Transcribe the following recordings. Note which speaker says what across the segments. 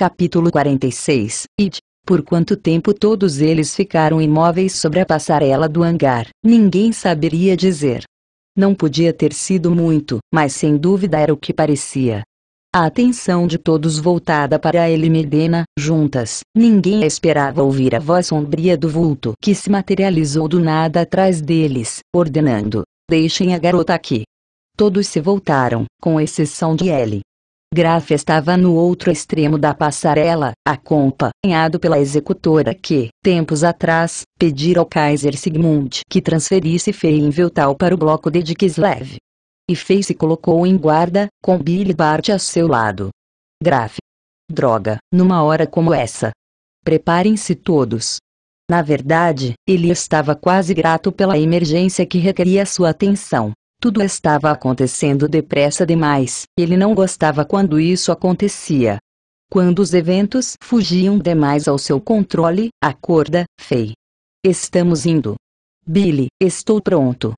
Speaker 1: Capítulo 46, de Por quanto tempo todos eles ficaram imóveis sobre a passarela do hangar, ninguém saberia dizer. Não podia ter sido muito, mas sem dúvida era o que parecia. A atenção de todos voltada para ele e Medena, juntas, ninguém esperava ouvir a voz sombria do vulto que se materializou do nada atrás deles, ordenando, deixem a garota aqui. Todos se voltaram, com exceção de Ellie, Graf estava no outro extremo da passarela, acompanhado pela executora que, tempos atrás, pedira ao Kaiser Sigmund que transferisse Feinveltal para o bloco de Dikislev. E Fei se colocou em guarda, com Billy Bart a seu lado. Graf. Droga, numa hora como essa. Preparem-se todos. Na verdade, ele estava quase grato pela emergência que requeria sua atenção. Tudo estava acontecendo depressa demais, ele não gostava quando isso acontecia. Quando os eventos fugiam demais ao seu controle, acorda, Fei. Estamos indo. Billy, estou pronto.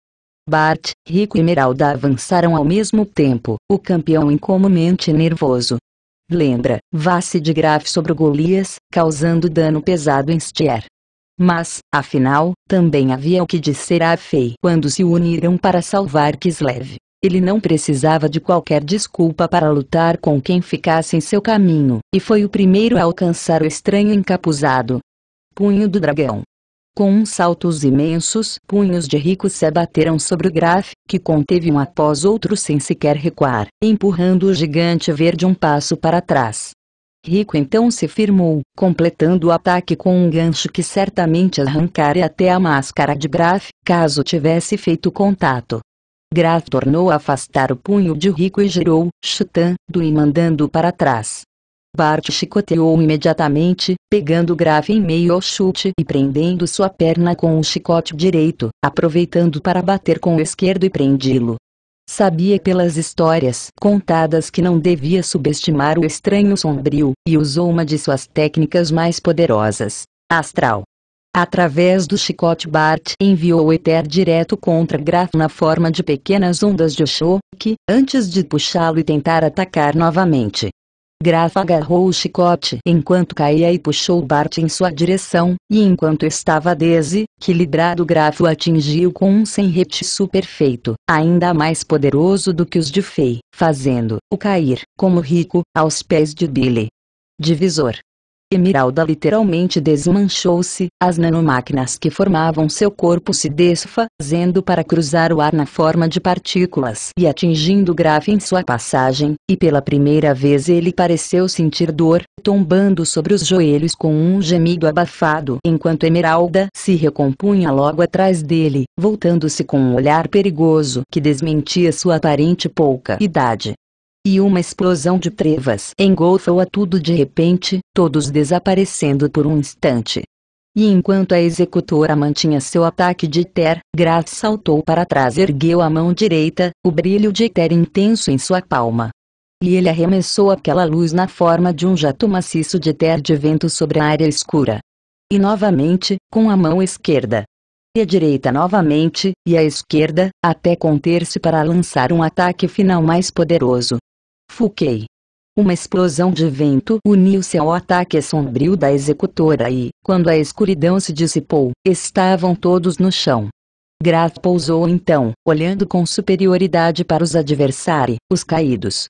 Speaker 1: Bart, Rico e Meralda avançaram ao mesmo tempo, o campeão incomumente nervoso. Lembra, vá-se de grave sobre o Golias, causando dano pesado em Stier. Mas, afinal, também havia o que disser a Fei quando se uniram para salvar Kislev. Ele não precisava de qualquer desculpa para lutar com quem ficasse em seu caminho, e foi o primeiro a alcançar o estranho encapuzado. Punho do dragão. Com um salto os imensos punhos de Rico se abateram sobre o Graf, que conteve um após outro sem sequer recuar, empurrando o gigante verde um passo para trás. Rico então se firmou, completando o ataque com um gancho que certamente arrancara até a máscara de Graf, caso tivesse feito contato. Graf tornou a afastar o punho de Rico e girou, chutando e mandando para trás. Bart chicoteou imediatamente, pegando Graf em meio ao chute e prendendo sua perna com o chicote direito, aproveitando para bater com o esquerdo e prendê-lo. Sabia pelas histórias contadas que não devia subestimar o estranho sombrio, e usou uma de suas técnicas mais poderosas, astral. Através do chicote Bart enviou o éter direto contra Graf na forma de pequenas ondas de Osho, que, antes de puxá-lo e tentar atacar novamente, Grafa agarrou o chicote enquanto caía e puxou Bart em sua direção, e enquanto estava desse, que lidrado Grafo atingiu com um senretsu perfeito, ainda mais poderoso do que os de Fei, fazendo-o cair, como rico, aos pés de Billy. Divisor Emeralda literalmente desmanchou-se, as nanomáquinas que formavam seu corpo se desfazendo para cruzar o ar na forma de partículas e atingindo grave em sua passagem, e pela primeira vez ele pareceu sentir dor, tombando sobre os joelhos com um gemido abafado enquanto Emeralda se recompunha logo atrás dele, voltando-se com um olhar perigoso que desmentia sua aparente pouca idade e uma explosão de trevas engolfou-a tudo de repente, todos desaparecendo por um instante. E enquanto a executora mantinha seu ataque de Ter, Graf saltou para trás e ergueu a mão direita, o brilho de Ter intenso em sua palma. E ele arremessou aquela luz na forma de um jato maciço de Ter de vento sobre a área escura. E novamente, com a mão esquerda. E a direita novamente, e a esquerda, até conter-se para lançar um ataque final mais poderoso, Fuquei. Uma explosão de vento uniu-se ao ataque sombrio da executora e, quando a escuridão se dissipou, estavam todos no chão. Graf pousou então, olhando com superioridade para os adversários, os caídos.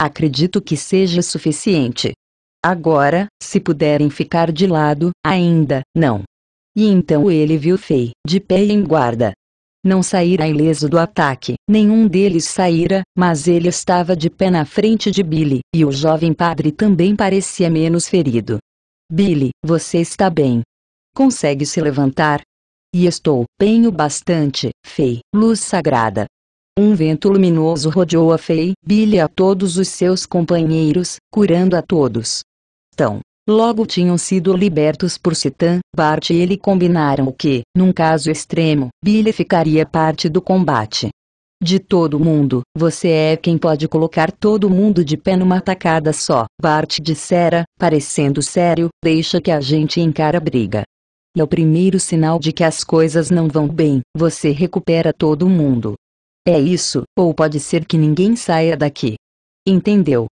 Speaker 1: Acredito que seja suficiente. Agora, se puderem ficar de lado, ainda, não. E então ele viu Fei, de pé e em guarda, não saíra ileso do ataque. Nenhum deles saíra, mas ele estava de pé na frente de Billy, e o jovem padre também parecia menos ferido. Billy, você está bem? Consegue se levantar? E estou, bem o bastante, Fei, luz sagrada. Um vento luminoso rodeou a Fei, Billy a todos os seus companheiros, curando a todos. Então, Logo tinham sido libertos por Citan. Bart e ele combinaram que, num caso extremo, Billy ficaria parte do combate. De todo mundo, você é quem pode colocar todo mundo de pé numa tacada só, Bart dissera, parecendo sério, deixa que a gente encara a briga. E é ao primeiro sinal de que as coisas não vão bem, você recupera todo mundo. É isso, ou pode ser que ninguém saia daqui. Entendeu?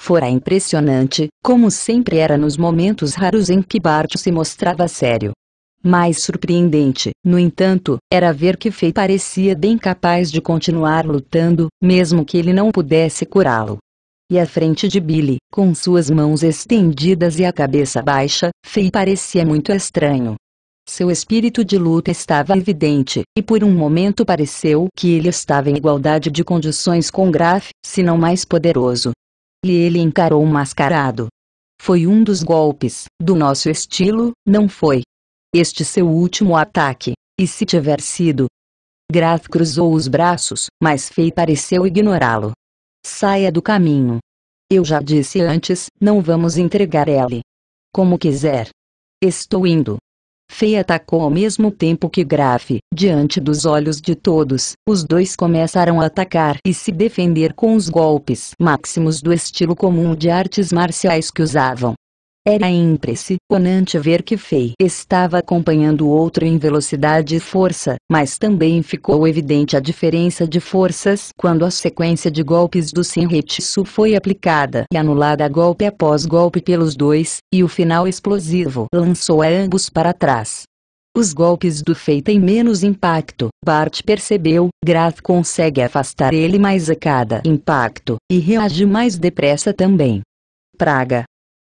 Speaker 1: Fora impressionante, como sempre era nos momentos raros em que Bart se mostrava sério. Mais surpreendente, no entanto, era ver que Fei parecia bem capaz de continuar lutando, mesmo que ele não pudesse curá-lo. E à frente de Billy, com suas mãos estendidas e a cabeça baixa, Fei parecia muito estranho. Seu espírito de luta estava evidente, e por um momento pareceu que ele estava em igualdade de condições com Graf, se não mais poderoso, e ele encarou mascarado. Foi um dos golpes, do nosso estilo, não foi? Este seu último ataque, e se tiver sido? Graf cruzou os braços, mas Fei pareceu ignorá-lo. Saia do caminho. Eu já disse antes, não vamos entregar ele. Como quiser. Estou indo. Fei atacou tá ao mesmo tempo que Graf. Diante dos olhos de todos, os dois começaram a atacar e se defender com os golpes máximos do estilo comum de artes marciais que usavam. Era impressionante ver que Fei estava acompanhando o outro em velocidade e força, mas também ficou evidente a diferença de forças quando a sequência de golpes do Senretsu foi aplicada e anulada golpe após golpe pelos dois, e o final explosivo lançou a ambos para trás. Os golpes do Fei têm menos impacto, Bart percebeu, Graf consegue afastar ele mais a cada impacto, e reage mais depressa também. Praga,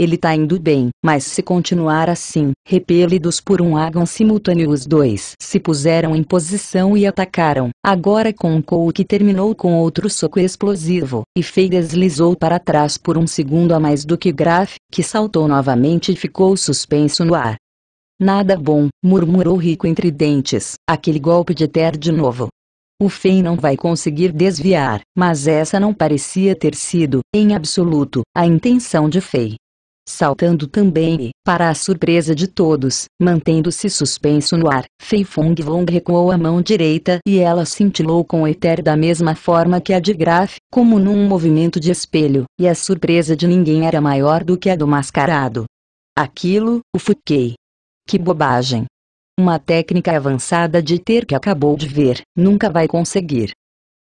Speaker 1: ele tá indo bem, mas se continuar assim, repelidos por um agon simultâneo os dois se puseram em posição e atacaram, agora com um Cole que terminou com outro soco explosivo, e Fei deslizou para trás por um segundo a mais do que Graf, que saltou novamente e ficou suspenso no ar. Nada bom, murmurou Rico entre dentes, aquele golpe de Ter de novo. O Fei não vai conseguir desviar, mas essa não parecia ter sido, em absoluto, a intenção de Fei saltando também e, para a surpresa de todos, mantendo-se suspenso no ar, Fei Fung Wong recuou a mão direita e ela cintilou com o éter da mesma forma que a de Graf, como num movimento de espelho, e a surpresa de ninguém era maior do que a do mascarado. Aquilo, o fuquei. Que bobagem! Uma técnica avançada de ter que acabou de ver, nunca vai conseguir.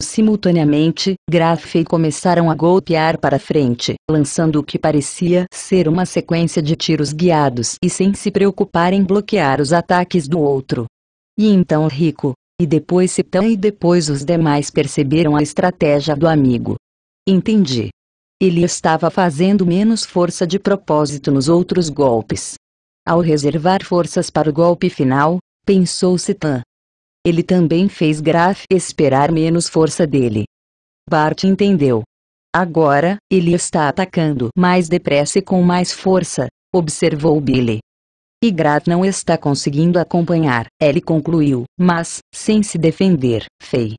Speaker 1: Simultaneamente, Graffey começaram a golpear para frente, lançando o que parecia ser uma sequência de tiros guiados e sem se preocupar em bloquear os ataques do outro. E então Rico, e depois Citão e depois os demais perceberam a estratégia do amigo. Entendi. Ele estava fazendo menos força de propósito nos outros golpes. Ao reservar forças para o golpe final, pensou Citan, ele também fez Graf esperar menos força dele. Bart entendeu. Agora, ele está atacando mais depressa e com mais força, observou Billy. E Graf não está conseguindo acompanhar, ele concluiu, mas, sem se defender, Fei.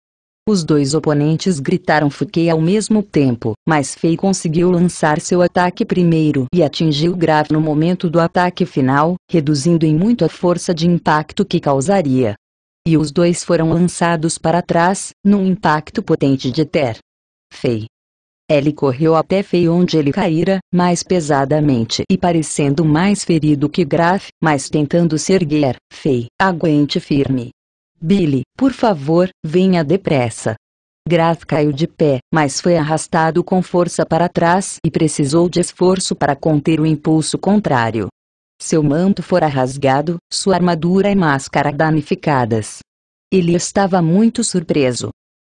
Speaker 1: Os dois oponentes gritaram Fuquei ao mesmo tempo, mas Fei conseguiu lançar seu ataque primeiro e atingiu Graf no momento do ataque final, reduzindo em muito a força de impacto que causaria e os dois foram lançados para trás, num impacto potente de Ter. Fei. ele correu até Fei onde ele caíra, mais pesadamente e parecendo mais ferido que Graf, mas tentando se erguer. Fei, aguente firme. Billy, por favor, venha depressa. Graf caiu de pé, mas foi arrastado com força para trás e precisou de esforço para conter o impulso contrário. Seu manto fora rasgado, sua armadura e máscara danificadas. Ele estava muito surpreso.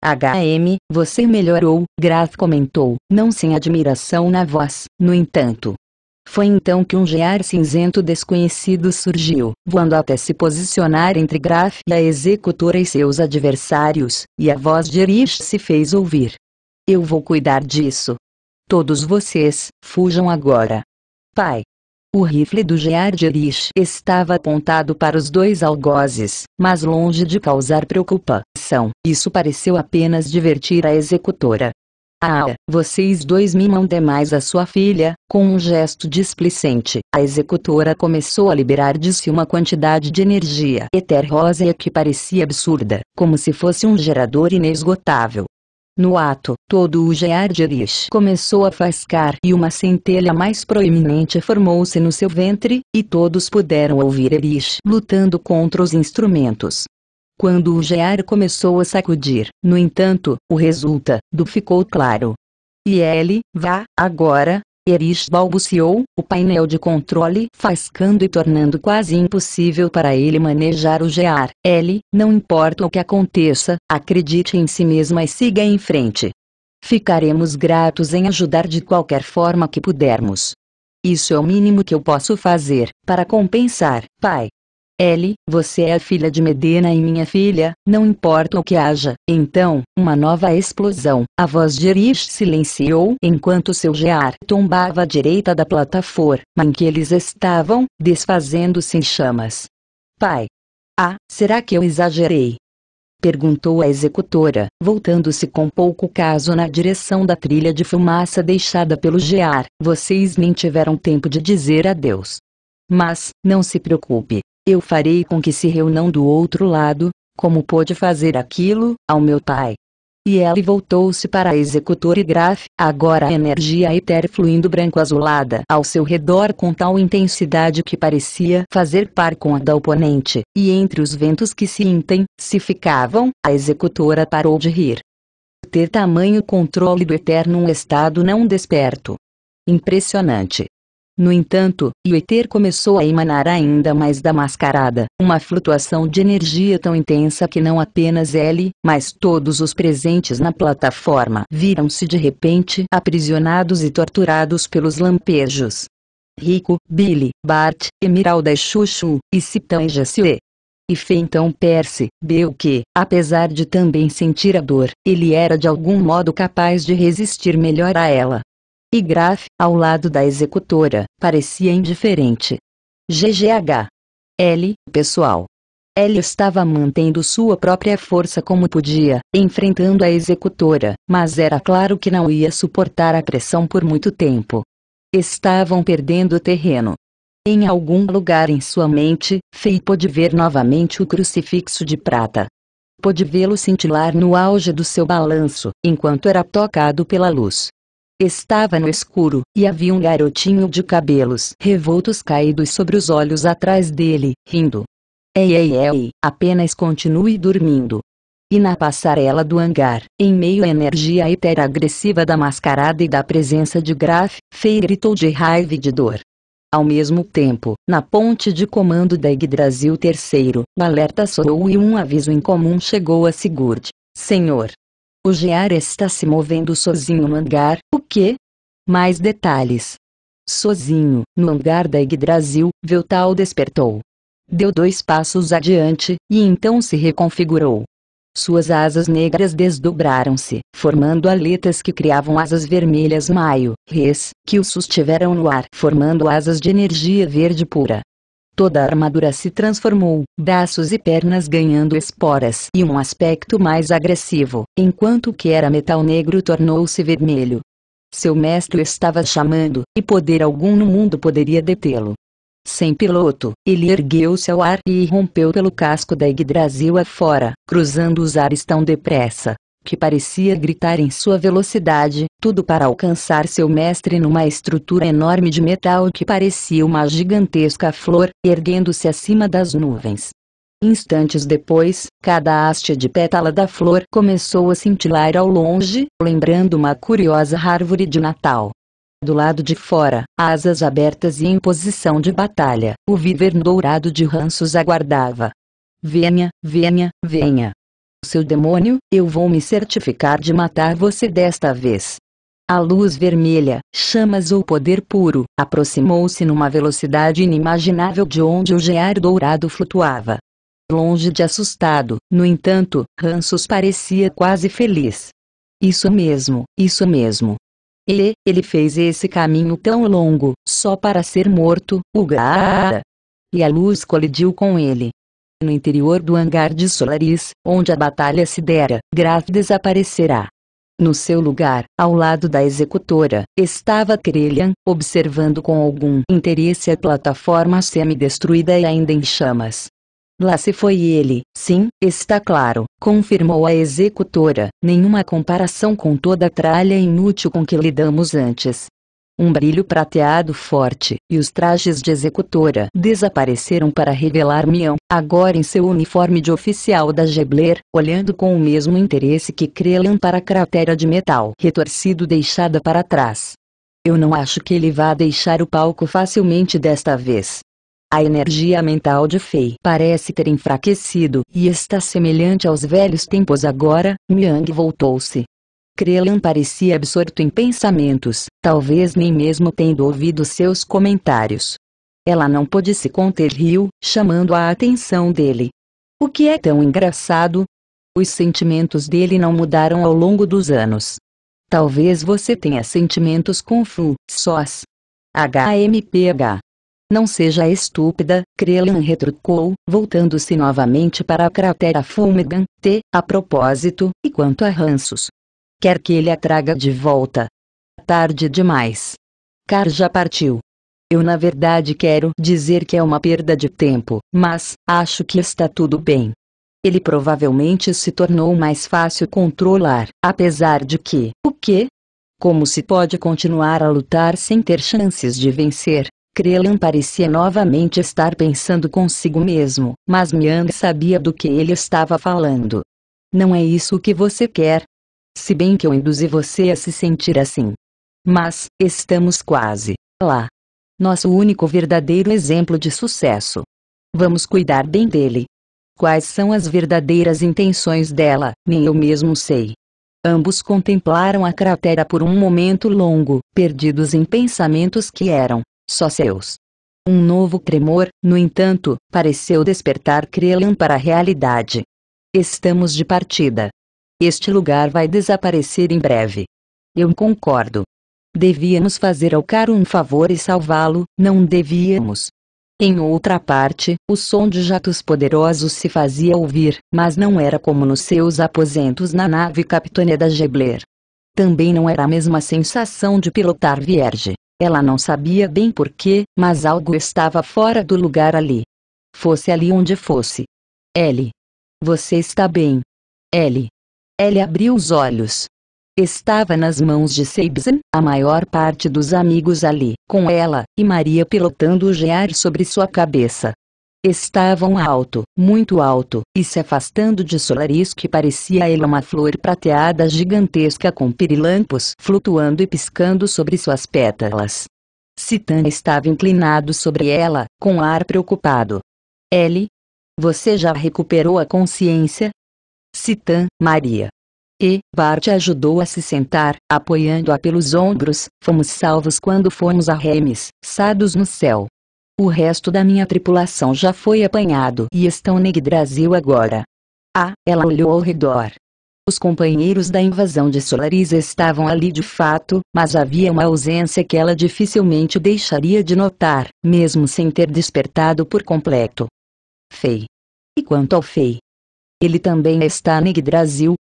Speaker 1: HM, você melhorou, Graf comentou, não sem admiração na voz, no entanto. Foi então que um gear cinzento desconhecido surgiu, voando até se posicionar entre Graf e a executora e seus adversários, e a voz de Erich se fez ouvir. Eu vou cuidar disso. Todos vocês, fujam agora. Pai, o rifle do Geard estava apontado para os dois algozes, mas longe de causar preocupação, isso pareceu apenas divertir a executora. Ah, vocês dois mimam demais a sua filha, com um gesto displicente. A executora começou a liberar de si uma quantidade de energia eterrosa que parecia absurda, como se fosse um gerador inesgotável. No ato, todo o Geargeris começou a fascar e uma centelha mais proeminente formou-se no seu ventre, e todos puderam ouvir Eris lutando contra os instrumentos. Quando o Gear começou a sacudir, no entanto, o resultado ficou claro. E ele, vá, agora, Erish balbuciou, o painel de controle faiscando e tornando quase impossível para ele manejar o GEAR. Ele, não importa o que aconteça, acredite em si mesma e siga em frente. Ficaremos gratos em ajudar de qualquer forma que pudermos. Isso é o mínimo que eu posso fazer, para compensar, pai. L, você é a filha de Medena e minha filha, não importa o que haja. Então, uma nova explosão. A voz de Irish silenciou enquanto seu gear tombava à direita da plataforma em que eles estavam, desfazendo-se em chamas. Pai! Ah, será que eu exagerei? Perguntou a executora, voltando-se com pouco caso na direção da trilha de fumaça deixada pelo gear. Vocês nem tiveram tempo de dizer adeus. Mas, não se preocupe, eu farei com que se reunam do outro lado, como pôde fazer aquilo, ao meu pai. E ele voltou-se para a executor e Graf, agora a energia etérea fluindo branco-azulada ao seu redor com tal intensidade que parecia fazer par com a da oponente, e entre os ventos que se intem, se ficavam. a executora parou de rir. Ter tamanho controle do eterno um estado não desperto. Impressionante. No entanto, Yueter começou a emanar ainda mais da mascarada, uma flutuação de energia tão intensa que não apenas ele, mas todos os presentes na plataforma viram-se de repente aprisionados e torturados pelos lampejos. Rico, Billy, Bart, Emeralda e Chuchu, e Citan e Jacier. E foi então Percy, Beu que, apesar de também sentir a dor, ele era de algum modo capaz de resistir melhor a ela, e Graf, ao lado da executora, parecia indiferente. GGH. L, pessoal. L estava mantendo sua própria força como podia, enfrentando a executora, mas era claro que não ia suportar a pressão por muito tempo. Estavam perdendo terreno. Em algum lugar em sua mente, Fei pôde ver novamente o crucifixo de prata. Pôde vê-lo cintilar no auge do seu balanço, enquanto era tocado pela luz. Estava no escuro, e havia um garotinho de cabelos revoltos caídos sobre os olhos atrás dele, rindo. Ei ei ei, apenas continue dormindo. E na passarela do hangar, em meio à energia etera agressiva da mascarada e da presença de Graf, Fei gritou de raiva e de dor. Ao mesmo tempo, na ponte de comando da Yggdrasil III, o alerta soou e um aviso incomum chegou a Sigurd. Senhor, o Gear está se movendo sozinho no hangar, o que? Mais detalhes. Sozinho, no hangar da Yggdrasil, Veltal despertou. Deu dois passos adiante, e então se reconfigurou. Suas asas negras desdobraram-se, formando aletas que criavam asas vermelhas maio, res, que o sustiveram no ar, formando asas de energia verde pura. Toda a armadura se transformou, braços e pernas ganhando esporas e um aspecto mais agressivo, enquanto o que era metal negro tornou-se vermelho. Seu mestre estava chamando, e poder algum no mundo poderia detê-lo. Sem piloto, ele ergueu-se ao ar e rompeu pelo casco da Yggdrasil afora, cruzando os ares tão depressa que parecia gritar em sua velocidade, tudo para alcançar seu mestre numa estrutura enorme de metal que parecia uma gigantesca flor, erguendo-se acima das nuvens. Instantes depois, cada haste de pétala da flor começou a cintilar ao longe, lembrando uma curiosa árvore de Natal. Do lado de fora, asas abertas e em posição de batalha, o viver dourado de ranços aguardava. Venha, venha, venha seu demônio, eu vou me certificar de matar você desta vez. A luz vermelha, chamas ou poder puro, aproximou-se numa velocidade inimaginável de onde o gear dourado flutuava. Longe de assustado, no entanto, Ransos parecia quase feliz. Isso mesmo, isso mesmo. E, ele fez esse caminho tão longo, só para ser morto, o Gaara. E a luz colidiu com ele, no interior do hangar de Solaris, onde a batalha se dera, Graf desaparecerá. No seu lugar, ao lado da executora, estava Crelian, observando com algum interesse a plataforma semi-destruída e ainda em chamas. Lá se foi ele, sim, está claro, confirmou a executora, nenhuma comparação com toda a tralha inútil com que lidamos antes um brilho prateado forte, e os trajes de executora desapareceram para revelar Mião, agora em seu uniforme de oficial da Gebler, olhando com o mesmo interesse que Crelan para a cratera de metal retorcido deixada para trás. Eu não acho que ele vá deixar o palco facilmente desta vez. A energia mental de Fei parece ter enfraquecido e está semelhante aos velhos tempos agora. Miang voltou-se, Crelan parecia absorto em pensamentos, talvez nem mesmo tendo ouvido seus comentários. Ela não pôde se conter riu, chamando a atenção dele. O que é tão engraçado? Os sentimentos dele não mudaram ao longo dos anos. Talvez você tenha sentimentos Fu, sós. HMPH. Não seja estúpida, Crelan retrucou, voltando-se novamente para a cratera Fulmigan T, a propósito, e quanto a ranços, Quer que ele a traga de volta. Tarde demais. Car já partiu. Eu na verdade quero dizer que é uma perda de tempo, mas acho que está tudo bem. Ele provavelmente se tornou mais fácil controlar, apesar de que, o que? Como se pode continuar a lutar sem ter chances de vencer? Crelan parecia novamente estar pensando consigo mesmo, mas Miang sabia do que ele estava falando. Não é isso que você quer, se bem que eu induzi você a se sentir assim. Mas, estamos quase lá. Nosso único verdadeiro exemplo de sucesso. Vamos cuidar bem dele. Quais são as verdadeiras intenções dela, nem eu mesmo sei. Ambos contemplaram a cratera por um momento longo, perdidos em pensamentos que eram só seus. Um novo tremor, no entanto, pareceu despertar Crelan para a realidade. Estamos de partida, este lugar vai desaparecer em breve. Eu concordo. Devíamos fazer ao caro um favor e salvá-lo, não devíamos. Em outra parte, o som de jatos poderosos se fazia ouvir, mas não era como nos seus aposentos na nave capitaneada Gebler. Também não era a mesma sensação de pilotar Vierge. Ela não sabia bem porquê, mas algo estava fora do lugar ali. Fosse ali onde fosse. L. Você está bem. L. Ele abriu os olhos. Estava nas mãos de Seibsen, a maior parte dos amigos ali, com ela, e Maria pilotando o gear sobre sua cabeça. Estavam alto, muito alto, e se afastando de Solaris que parecia a uma flor prateada gigantesca com pirilampos flutuando e piscando sobre suas pétalas. Citan estava inclinado sobre ela, com ar preocupado. Ellie? Você já recuperou a consciência? Citã, Maria. E, Bart ajudou a se sentar, apoiando-a pelos ombros, fomos salvos quando fomos a sados no céu. O resto da minha tripulação já foi apanhado e estão no Brasil agora. Ah, ela olhou ao redor. Os companheiros da invasão de Solaris estavam ali de fato, mas havia uma ausência que ela dificilmente deixaria de notar, mesmo sem ter despertado por completo. Fei. E quanto ao Fei, ele também está no Brasil.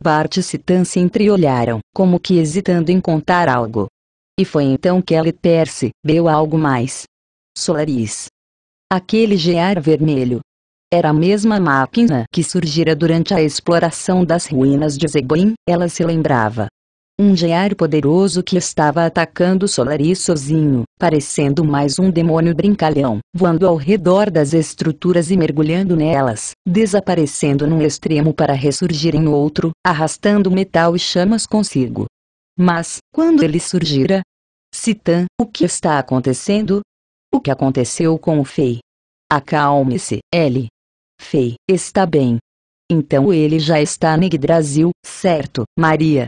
Speaker 1: Bart e Citan se entreolharam, como que hesitando em contar algo. E foi então que ela Percy deu algo mais. Solaris. Aquele gear vermelho. Era a mesma máquina que surgira durante a exploração das ruínas de Zegoin, ela se lembrava um diário poderoso que estava atacando Solaris sozinho, parecendo mais um demônio brincalhão, voando ao redor das estruturas e mergulhando nelas, desaparecendo num extremo para ressurgir em outro, arrastando metal e chamas consigo. Mas, quando ele surgira? Citan, o que está acontecendo? O que aconteceu com o Fei? Acalme-se, L. Fei, está bem. Então ele já está no Brasil, certo, Maria?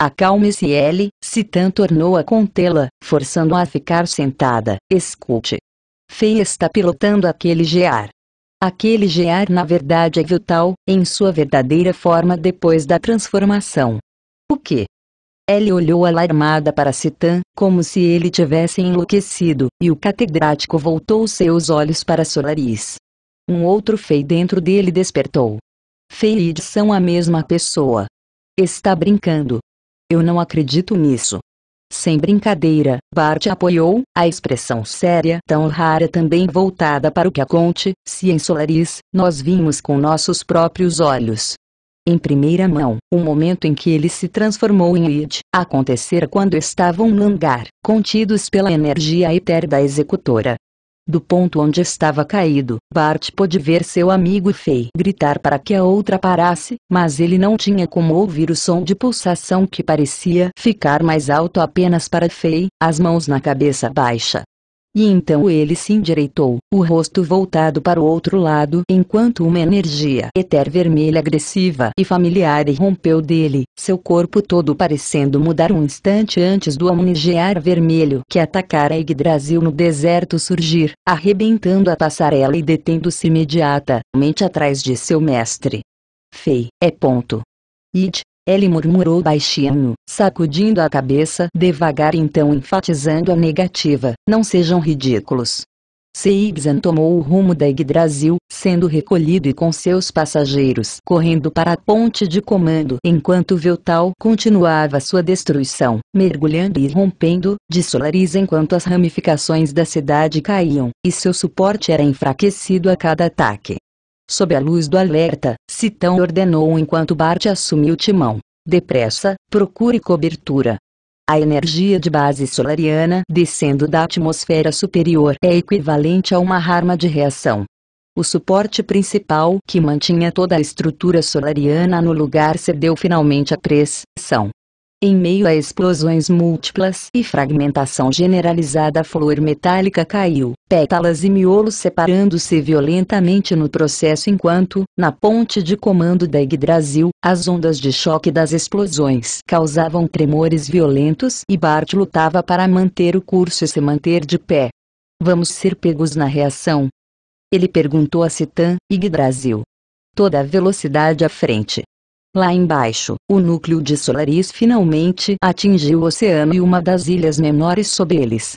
Speaker 1: Acalme-se ele, Citan tornou a contê-la, forçando-a a ficar sentada. Escute. Fei está pilotando aquele gear. Aquele gear na verdade é vital, em sua verdadeira forma depois da transformação. O que? Ele olhou alarmada para Citan, como se ele tivesse enlouquecido, e o catedrático voltou seus olhos para Solaris. Um outro Fei dentro dele despertou. Fei e Id são a mesma pessoa. Está brincando, eu não acredito nisso. Sem brincadeira, Bart apoiou, a expressão séria tão rara também voltada para o que acontece em Solaris, nós vimos com nossos próprios olhos. Em primeira mão, o momento em que ele se transformou em Id, acontecera quando estavam no hangar, contidos pela energia etérea da executora. Do ponto onde estava caído, Bart pôde ver seu amigo Fei gritar para que a outra parasse, mas ele não tinha como ouvir o som de pulsação que parecia ficar mais alto apenas para Fei, as mãos na cabeça baixa. E então ele se endireitou, o rosto voltado para o outro lado enquanto uma energia eter vermelha agressiva e familiar irrompeu dele, seu corpo todo parecendo mudar um instante antes do omnigear vermelho que atacara Yggdrasil no deserto surgir, arrebentando a passarela e detendo-se imediatamente atrás de seu mestre. Fei, é ponto. Id ele murmurou baixinho, sacudindo a cabeça devagar e então enfatizando a negativa, não sejam ridículos. Seixan tomou o rumo da Yggdrasil, sendo recolhido e com seus passageiros correndo para a ponte de comando enquanto Veltal continuava sua destruição, mergulhando e rompendo de Solaris enquanto as ramificações da cidade caíam, e seu suporte era enfraquecido a cada ataque. Sob a luz do alerta, Citão ordenou enquanto Bart assumiu o timão. Depressa, procure cobertura. A energia de base solariana descendo da atmosfera superior é equivalente a uma arma de reação. O suporte principal que mantinha toda a estrutura solariana no lugar cedeu finalmente à pressão, em meio a explosões múltiplas e fragmentação generalizada a flor metálica caiu, pétalas e miolos separando-se violentamente no processo enquanto, na ponte de comando da Yggdrasil, as ondas de choque das explosões causavam tremores violentos e Bart lutava para manter o curso e se manter de pé. Vamos ser pegos na reação? Ele perguntou a Citan, Yggdrasil. Toda a velocidade à frente. Lá embaixo, o núcleo de Solaris finalmente atingiu o oceano e uma das ilhas menores sob eles.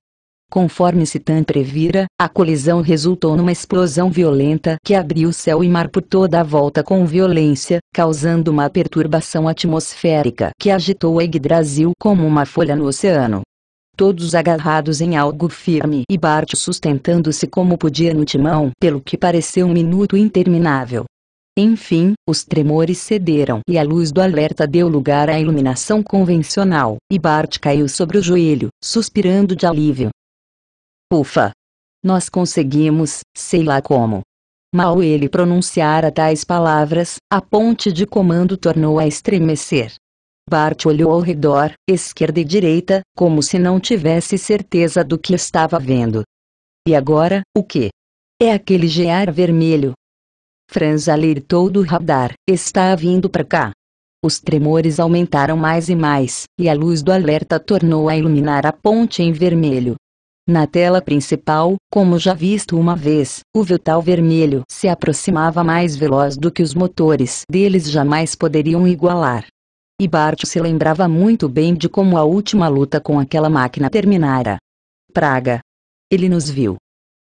Speaker 1: Conforme Citan previra, a colisão resultou numa explosão violenta que abriu céu e mar por toda a volta com violência, causando uma perturbação atmosférica que agitou a Yggdrasil como uma folha no oceano. Todos agarrados em algo firme e Bart sustentando-se como podia no timão pelo que pareceu um minuto interminável. Enfim, os tremores cederam e a luz do alerta deu lugar à iluminação convencional, e Bart caiu sobre o joelho, suspirando de alívio. Ufa! Nós conseguimos, sei lá como. Mal ele pronunciara tais palavras, a ponte de comando tornou a estremecer. Bart olhou ao redor, esquerda e direita, como se não tivesse certeza do que estava vendo. E agora, o que? É aquele gear vermelho, Franz alertou do radar, está vindo para cá. Os tremores aumentaram mais e mais, e a luz do alerta tornou a iluminar a ponte em vermelho. Na tela principal, como já visto uma vez, o Vital vermelho se aproximava mais veloz do que os motores deles jamais poderiam igualar. E Bart se lembrava muito bem de como a última luta com aquela máquina terminara. Praga. Ele nos viu.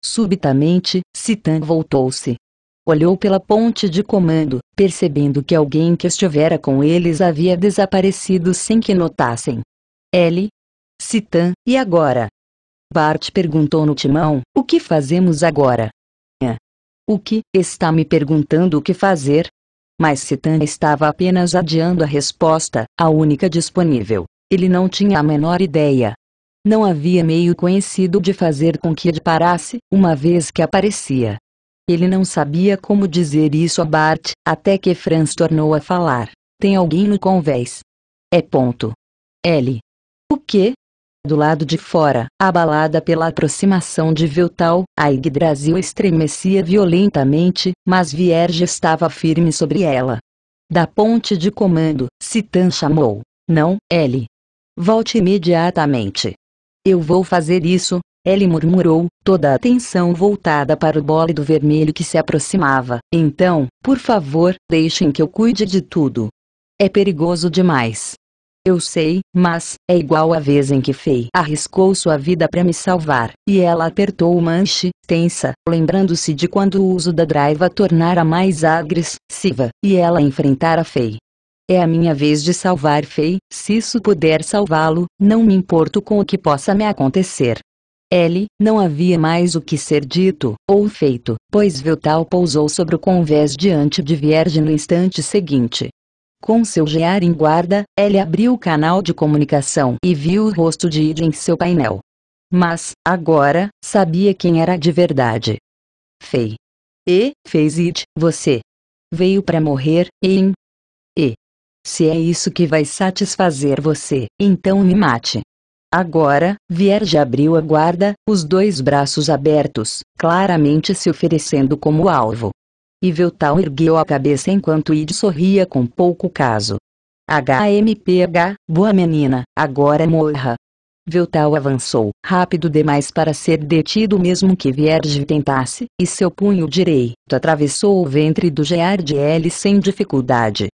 Speaker 1: Subitamente, Citan voltou-se, olhou pela ponte de comando, percebendo que alguém que estivera com eles havia desaparecido sem que notassem. L. Citan, e agora? Bart perguntou no timão, o que fazemos agora? É. O que, está me perguntando o que fazer? Mas Citan estava apenas adiando a resposta, a única disponível. Ele não tinha a menor ideia. Não havia meio conhecido de fazer com que ele parasse, uma vez que aparecia. Ele não sabia como dizer isso a Bart, até que Franz tornou a falar. Tem alguém no convés. É ponto. L. O quê? Do lado de fora, abalada pela aproximação de Veltal, a Yggdrasil estremecia violentamente, mas Vierge estava firme sobre ela. Da ponte de comando, Citan chamou. Não, L. Volte imediatamente. Eu vou fazer isso, ele murmurou, toda a atenção voltada para o bólido vermelho que se aproximava. Então, por favor, deixem que eu cuide de tudo. É perigoso demais. Eu sei, mas, é igual a vez em que Fei arriscou sua vida para me salvar, e ela apertou o manche, tensa, lembrando-se de quando o uso da draiva tornara mais agressiva, e ela enfrentara Fei. É a minha vez de salvar Fei, se isso puder salvá-lo, não me importo com o que possa me acontecer. L, não havia mais o que ser dito, ou feito, pois Veltal pousou sobre o convés diante de Vierge no instante seguinte. Com seu gear em guarda, L abriu o canal de comunicação e viu o rosto de Id em seu painel. Mas, agora, sabia quem era de verdade. Fei. E, fez Id, você. Veio para morrer, em. E. Se é isso que vai satisfazer você, então me mate. Agora, Vierge abriu a guarda, os dois braços abertos, claramente se oferecendo como alvo. E Veltal ergueu a cabeça enquanto Id sorria com pouco caso. HMPH, boa menina, agora morra. Veltal avançou, rápido demais para ser detido mesmo que Vierge tentasse, e seu punho direito atravessou o ventre do Geard L sem dificuldade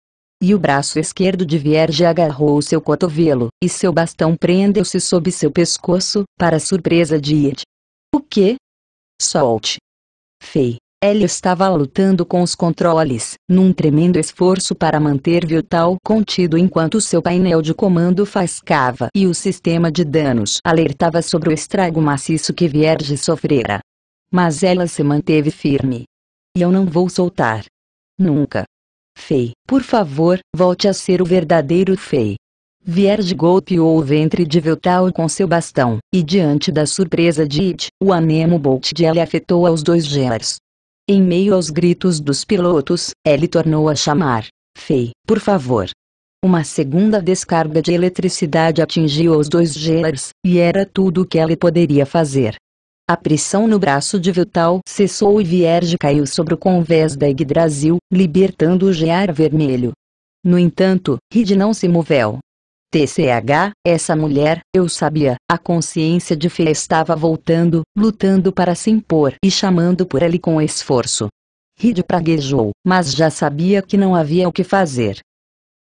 Speaker 1: e o braço esquerdo de Vierge agarrou seu cotovelo, e seu bastão prendeu-se sob seu pescoço, para surpresa de Yed. O que? Solte. Fei. Ela estava lutando com os controles, num tremendo esforço para manter Vital contido enquanto seu painel de comando faiscava e o sistema de danos alertava sobre o estrago maciço que Vierge sofrera. Mas ela se manteve firme. Eu não vou soltar. Nunca. Fei, por favor, volte a ser o verdadeiro Fei. Vierge golpeou o ventre de Veltal com seu bastão, e diante da surpresa de It, o anemo bolt de L afetou aos dois Gers. Em meio aos gritos dos pilotos, ele tornou a chamar. Fei, por favor. Uma segunda descarga de eletricidade atingiu os dois Gers e era tudo o que ele poderia fazer. A pressão no braço de Vital cessou e Vierge caiu sobre o convés da Yggdrasil, libertando o gear vermelho. No entanto, Rid não se moveu. TCH, essa mulher, eu sabia, a consciência de Fê estava voltando, lutando para se impor e chamando por ele com esforço. Rid praguejou, mas já sabia que não havia o que fazer.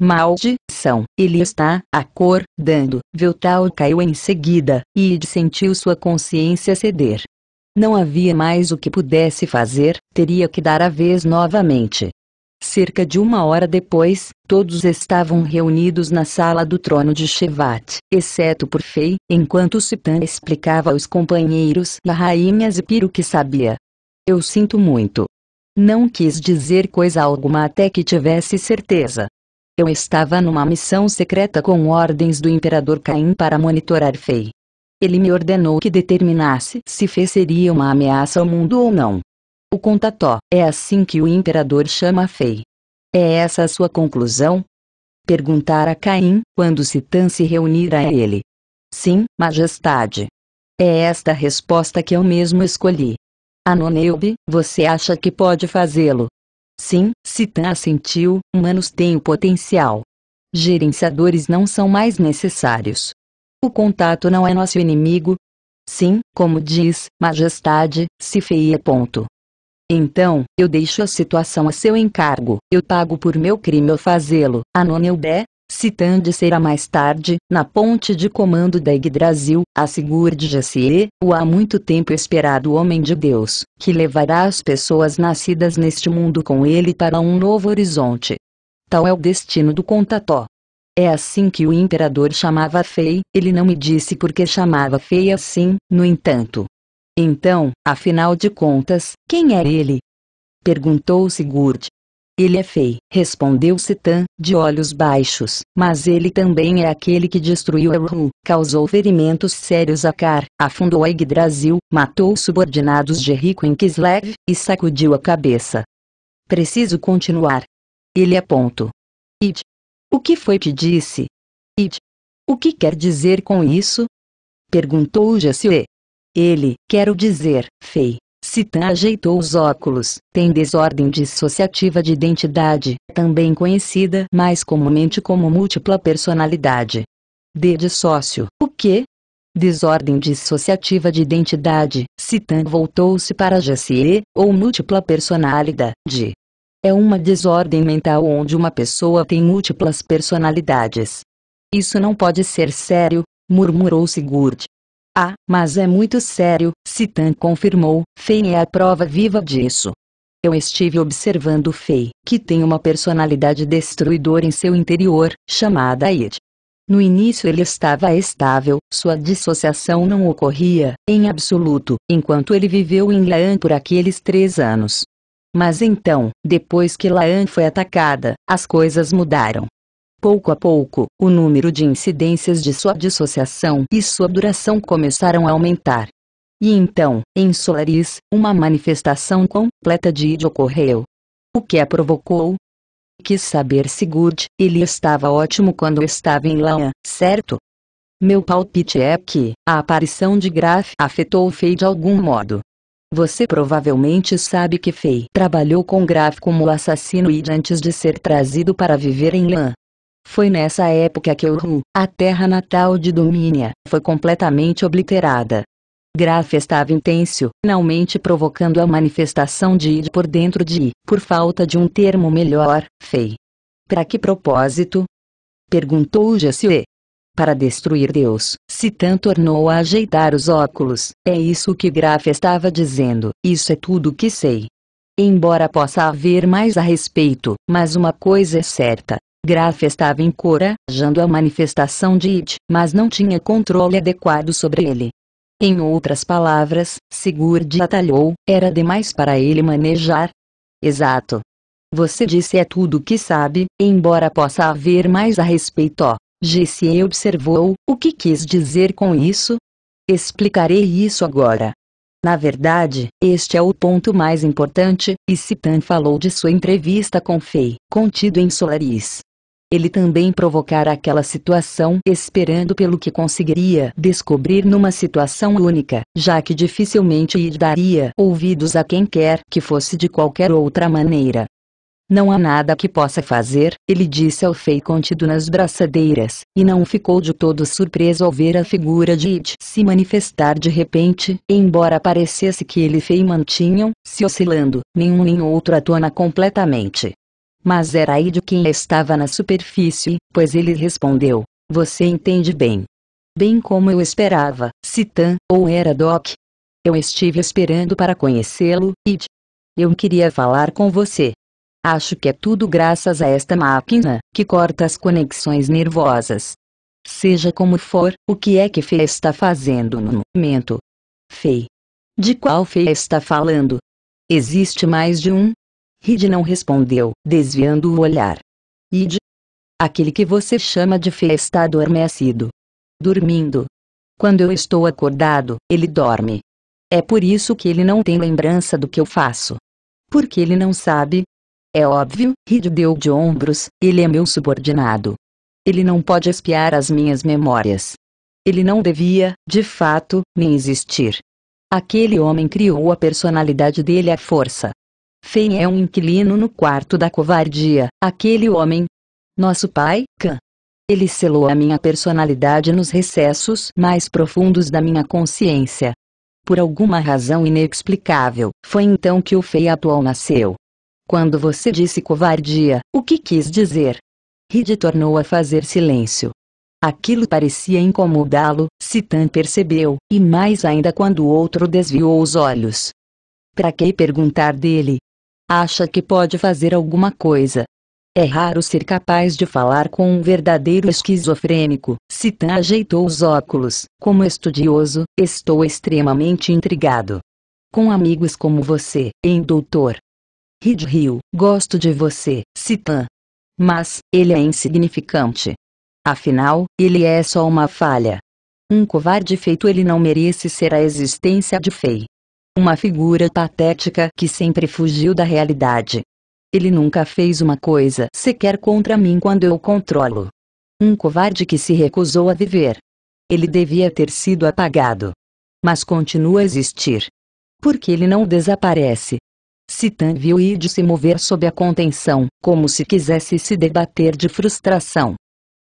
Speaker 1: Maldição! Ele está acordando. Veltal caiu em seguida, e Id sentiu sua consciência ceder. Não havia mais o que pudesse fazer, teria que dar a vez novamente. Cerca de uma hora depois, todos estavam reunidos na sala do trono de Shevat, exceto por Fei, enquanto Sitan explicava aos companheiros e a rainha Zepiro o que sabia. Eu sinto muito. Não quis dizer coisa alguma até que tivesse certeza. Eu estava numa missão secreta com ordens do imperador Caim para monitorar Fei. Ele me ordenou que determinasse se Fei seria uma ameaça ao mundo ou não. O contató, é assim que o imperador chama Fei. É essa a sua conclusão? Perguntar a Caim, quando Citã se reunir a ele. Sim, majestade. É esta a resposta que eu mesmo escolhi. Anoneube, você acha que pode fazê-lo, Sim, Citan tá assentiu, humanos têm o potencial. Gerenciadores não são mais necessários. O contato não é nosso inimigo. Sim, como diz, majestade, se feia ponto. Então, eu deixo a situação a seu encargo, eu pago por meu crime ao fazê-lo, Anonelbé, Citande será mais tarde, na ponte de comando da Yggdrasil, a Sigurd Jassier, o há muito tempo esperado homem de Deus, que levará as pessoas nascidas neste mundo com ele para um novo horizonte. Tal é o destino do Contató. É assim que o imperador chamava Fei, ele não me disse por que chamava Fei assim, no entanto. Então, afinal de contas, quem é ele? Perguntou Sigurd. Ele é fei, respondeu Citan, de olhos baixos, mas ele também é aquele que destruiu Eru, causou ferimentos sérios a Kar, afundou a Yggdrasil, matou subordinados de Rico em Kislev, e sacudiu a cabeça. Preciso continuar. Ele é ponto. Id. O que foi que disse? Id. O que quer dizer com isso? Perguntou Jesse. Ele, quero dizer, Fei, Citan ajeitou os óculos, tem desordem dissociativa de identidade, também conhecida mais comumente como múltipla personalidade. D de sócio, o que? Desordem dissociativa de identidade, Citan voltou-se para Jacie, ou múltipla personalidade. É uma desordem mental onde uma pessoa tem múltiplas personalidades. Isso não pode ser sério, murmurou Sigurd, ah, mas é muito sério, Citan confirmou, Fei é a prova viva disso. Eu estive observando Fei, que tem uma personalidade destruidora em seu interior, chamada Id. No início ele estava estável, sua dissociação não ocorria, em absoluto, enquanto ele viveu em Laan por aqueles três anos. Mas então, depois que Laan foi atacada, as coisas mudaram. Pouco a pouco, o número de incidências de sua dissociação e sua duração começaram a aumentar. E então, em Solaris, uma manifestação completa de id ocorreu. O que a provocou? Quis saber se Good, ele estava ótimo quando estava em Laia, certo? Meu palpite é que, a aparição de Graf afetou Fei de algum modo. Você provavelmente sabe que Fei trabalhou com Graf como assassino id antes de ser trazido para viver em Lan, foi nessa época que Orhu, a terra natal de Domínia, foi completamente obliterada. Graf estava intenso, finalmente provocando a manifestação de id por dentro de i, por falta de um termo melhor, fei. Para que propósito? Perguntou Jesse. Para destruir Deus, Citan tornou a ajeitar os óculos, é isso que Graf estava dizendo, isso é tudo que sei. Embora possa haver mais a respeito, mas uma coisa é certa, Graf estava encorajando a manifestação de It, mas não tinha controle adequado sobre ele. Em outras palavras, Sigurd atalhou, era demais para ele manejar. Exato. Você disse é tudo o que sabe, embora possa haver mais a respeito. Ó. GCE observou, o que quis dizer com isso? Explicarei isso agora. Na verdade, este é o ponto mais importante, e Citan falou de sua entrevista com Fei, contido em Solaris ele também provocara aquela situação esperando pelo que conseguiria descobrir numa situação única, já que dificilmente lhe daria ouvidos a quem quer que fosse de qualquer outra maneira. Não há nada que possa fazer, ele disse ao Fei contido nas braçadeiras, e não ficou de todo surpreso ao ver a figura de It se manifestar de repente, embora parecesse que ele e Fei mantinham, se oscilando, nenhum nem outro à tona completamente. Mas era de quem estava na superfície, pois ele respondeu: Você entende bem. Bem como eu esperava, Citan, ou era Doc. Eu estive esperando para conhecê-lo, Id. Eu queria falar com você. Acho que é tudo graças a esta máquina, que corta as conexões nervosas. Seja como for, o que é que Fê está fazendo no momento? Fei. De qual Fê está falando? Existe mais de um? Reed não respondeu, desviando o olhar. Ide? Aquele que você chama de fé está adormecido. Dormindo. Quando eu estou acordado, ele dorme. É por isso que ele não tem lembrança do que eu faço. Porque ele não sabe? É óbvio, Reed deu de ombros, ele é meu subordinado. Ele não pode espiar as minhas memórias. Ele não devia, de fato, nem existir. Aquele homem criou a personalidade dele à força. Fen é um inquilino no quarto da covardia, aquele homem. Nosso pai, Khan. Ele selou a minha personalidade nos recessos mais profundos da minha consciência. Por alguma razão inexplicável, foi então que o Fei atual nasceu. Quando você disse covardia, o que quis dizer? Ride tornou a fazer silêncio. Aquilo parecia incomodá-lo, Citan percebeu, e mais ainda quando o outro desviou os olhos. Para que perguntar dele, acha que pode fazer alguma coisa. É raro ser capaz de falar com um verdadeiro esquizofrênico. Citan tá ajeitou os óculos. Como estudioso, estou extremamente intrigado. Com amigos como você, hein, doutor? Reed riu. Gosto de você, Citan. Tá. Mas, ele é insignificante. Afinal, ele é só uma falha. Um covarde feito ele não merece ser a existência de Fei. Uma figura patética que sempre fugiu da realidade. Ele nunca fez uma coisa sequer contra mim quando eu o controlo. Um covarde que se recusou a viver. Ele devia ter sido apagado. Mas continua a existir. Porque ele não desaparece. Citan viu Id se mover sob a contenção, como se quisesse se debater de frustração.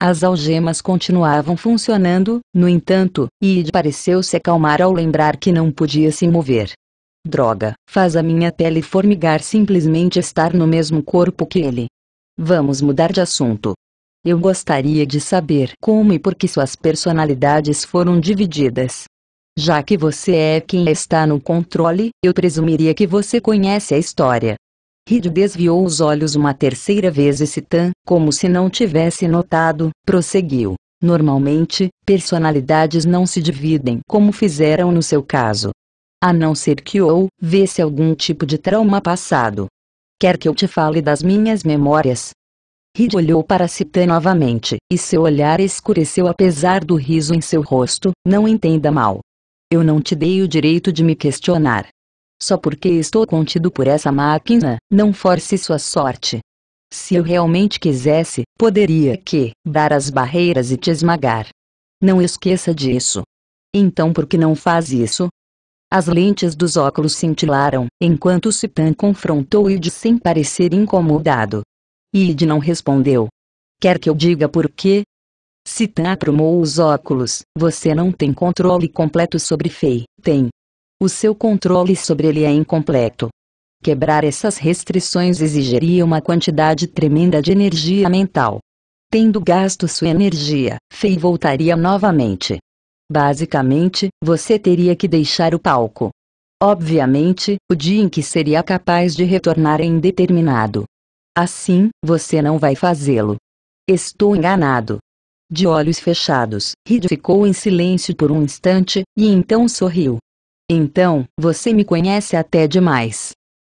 Speaker 1: As algemas continuavam funcionando, no entanto, e Id pareceu se acalmar ao lembrar que não podia se mover. Droga, faz a minha pele formigar simplesmente estar no mesmo corpo que ele. Vamos mudar de assunto. Eu gostaria de saber como e por que suas personalidades foram divididas. Já que você é quem está no controle, eu presumiria que você conhece a história. Ride desviou os olhos uma terceira vez e Citan, como se não tivesse notado, prosseguiu. Normalmente, personalidades não se dividem como fizeram no seu caso. A não ser que ou vê-se algum tipo de trauma passado. Quer que eu te fale das minhas memórias? Ride olhou para Citan novamente, e seu olhar escureceu apesar do riso em seu rosto, não entenda mal. Eu não te dei o direito de me questionar. Só porque estou contido por essa máquina, não force sua sorte. Se eu realmente quisesse, poderia quebrar as barreiras e te esmagar. Não esqueça disso. Então por que não faz isso? As lentes dos óculos cintilaram, enquanto Citan confrontou Id sem parecer incomodado. Id não respondeu. Quer que eu diga por quê? Citan aprumou os óculos, você não tem controle completo sobre Fei, tem, o seu controle sobre ele é incompleto. Quebrar essas restrições exigiria uma quantidade tremenda de energia mental. Tendo gasto sua energia, Fei voltaria novamente. Basicamente, você teria que deixar o palco. Obviamente, o dia em que seria capaz de retornar é indeterminado. Assim, você não vai fazê-lo. Estou enganado. De olhos fechados, Reed ficou em silêncio por um instante, e então sorriu. Então, você me conhece até demais.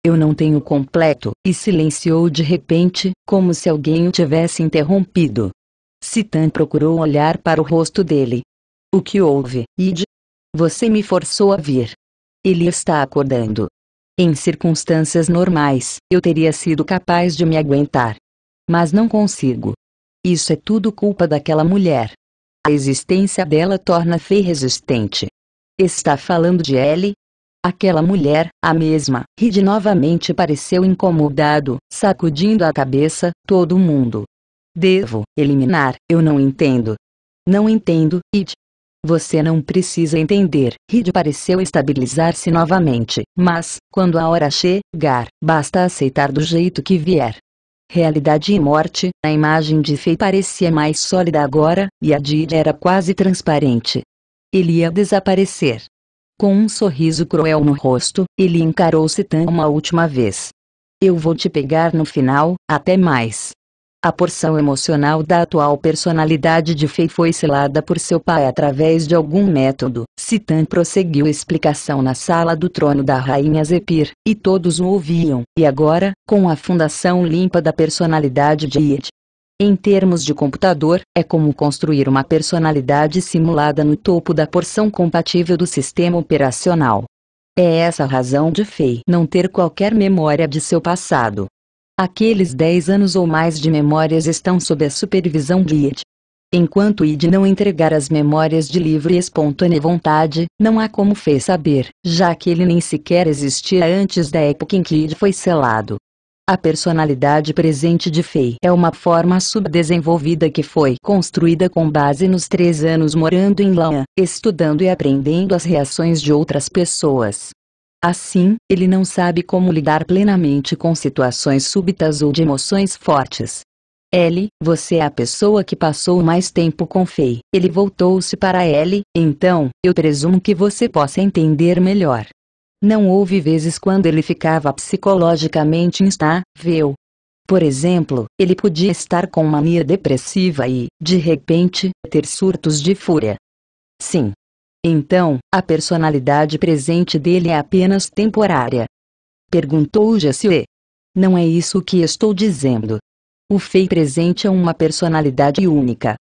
Speaker 1: Eu não tenho completo, e silenciou de repente, como se alguém o tivesse interrompido. Citan procurou olhar para o rosto dele. O que houve, Id? Você me forçou a vir. Ele está acordando. Em circunstâncias normais, eu teria sido capaz de me aguentar. Mas não consigo. Isso é tudo culpa daquela mulher. A existência dela torna fé resistente. Está falando de Ellie? Aquela mulher, a mesma, Reed novamente pareceu incomodado, sacudindo a cabeça, todo mundo. Devo eliminar, eu não entendo. Não entendo, Reed. Você não precisa entender. Reed pareceu estabilizar-se novamente, mas, quando a hora chegar, basta aceitar do jeito que vier. Realidade e morte, a imagem de Fei parecia mais sólida agora, e a de era quase transparente, ele ia desaparecer. Com um sorriso cruel no rosto, ele encarou Citan uma última vez. Eu vou te pegar no final, até mais. A porção emocional da atual personalidade de Fei foi selada por seu pai através de algum método. Citan prosseguiu a explicação na sala do trono da rainha Zepir, e todos o ouviam. E agora, com a fundação limpa da personalidade de Yid, em termos de computador, é como construir uma personalidade simulada no topo da porção compatível do sistema operacional. É essa a razão de Fei não ter qualquer memória de seu passado. Aqueles 10 anos ou mais de memórias estão sob a supervisão de Id. Enquanto Id não entregar as memórias de livre e espontânea vontade, não há como Fei saber, já que ele nem sequer existia antes da época em que Id foi selado. A personalidade presente de Fei é uma forma subdesenvolvida que foi construída com base nos três anos morando em Laon, estudando e aprendendo as reações de outras pessoas. Assim, ele não sabe como lidar plenamente com situações súbitas ou de emoções fortes. L, você é a pessoa que passou mais tempo com Fei. Ele voltou-se para L, então, eu presumo que você possa entender melhor. Não houve vezes quando ele ficava psicologicamente instável. Por exemplo, ele podia estar com mania depressiva e, de repente, ter surtos de fúria. Sim. Então, a personalidade presente dele é apenas temporária. Perguntou Jesse. Não é isso que estou dizendo. O Fei presente é uma personalidade única,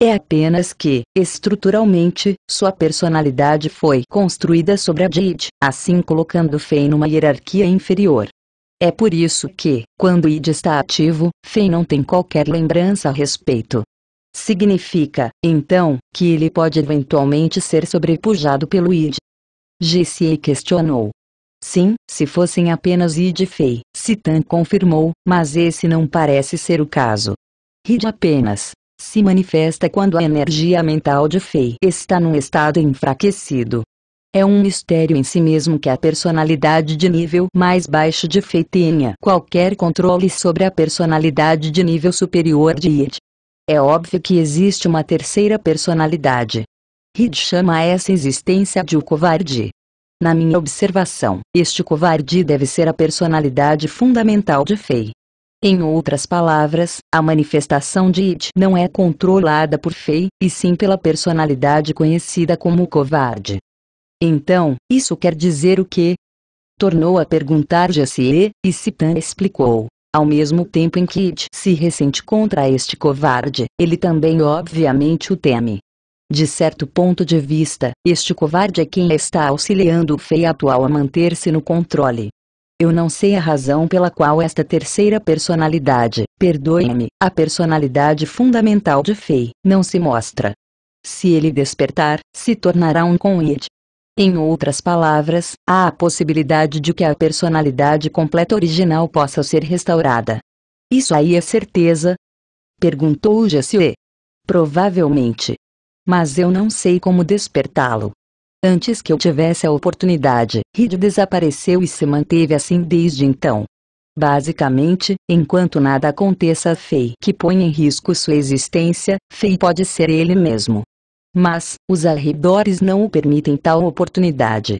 Speaker 1: é apenas que, estruturalmente, sua personalidade foi construída sobre a Jade, assim colocando Fei numa hierarquia inferior. É por isso que, quando Id está ativo, Fei não tem qualquer lembrança a respeito. Significa, então, que ele pode eventualmente ser sobrepujado pelo Id. GCA questionou. Sim, se fossem apenas Id e Fei, Citan confirmou, mas esse não parece ser o caso. Id apenas se manifesta quando a energia mental de Fei está num estado enfraquecido. É um mistério em si mesmo que a personalidade de nível mais baixo de Fei tenha qualquer controle sobre a personalidade de nível superior de Yid. É óbvio que existe uma terceira personalidade. Hid chama essa existência de o covarde. Na minha observação, este covarde deve ser a personalidade fundamental de Fei. Em outras palavras, a manifestação de It não é controlada por Fei, e sim pela personalidade conhecida como covarde. Então, isso quer dizer o quê? Tornou a perguntar Jesse e Citan explicou. Ao mesmo tempo em que It se ressente contra este covarde, ele também obviamente o teme. De certo ponto de vista, este covarde é quem está auxiliando o Fei atual a manter-se no controle. Eu não sei a razão pela qual esta terceira personalidade, perdoe-me, a personalidade fundamental de Fei, não se mostra. Se ele despertar, se tornará um com it. Em outras palavras, há a possibilidade de que a personalidade completa original possa ser restaurada. Isso aí é certeza? Perguntou Jessie. Provavelmente. Mas eu não sei como despertá-lo antes que eu tivesse a oportunidade, Reed desapareceu e se manteve assim desde então. Basicamente, enquanto nada aconteça a Fei que põe em risco sua existência, Fei pode ser ele mesmo. Mas, os arredores não o permitem tal oportunidade.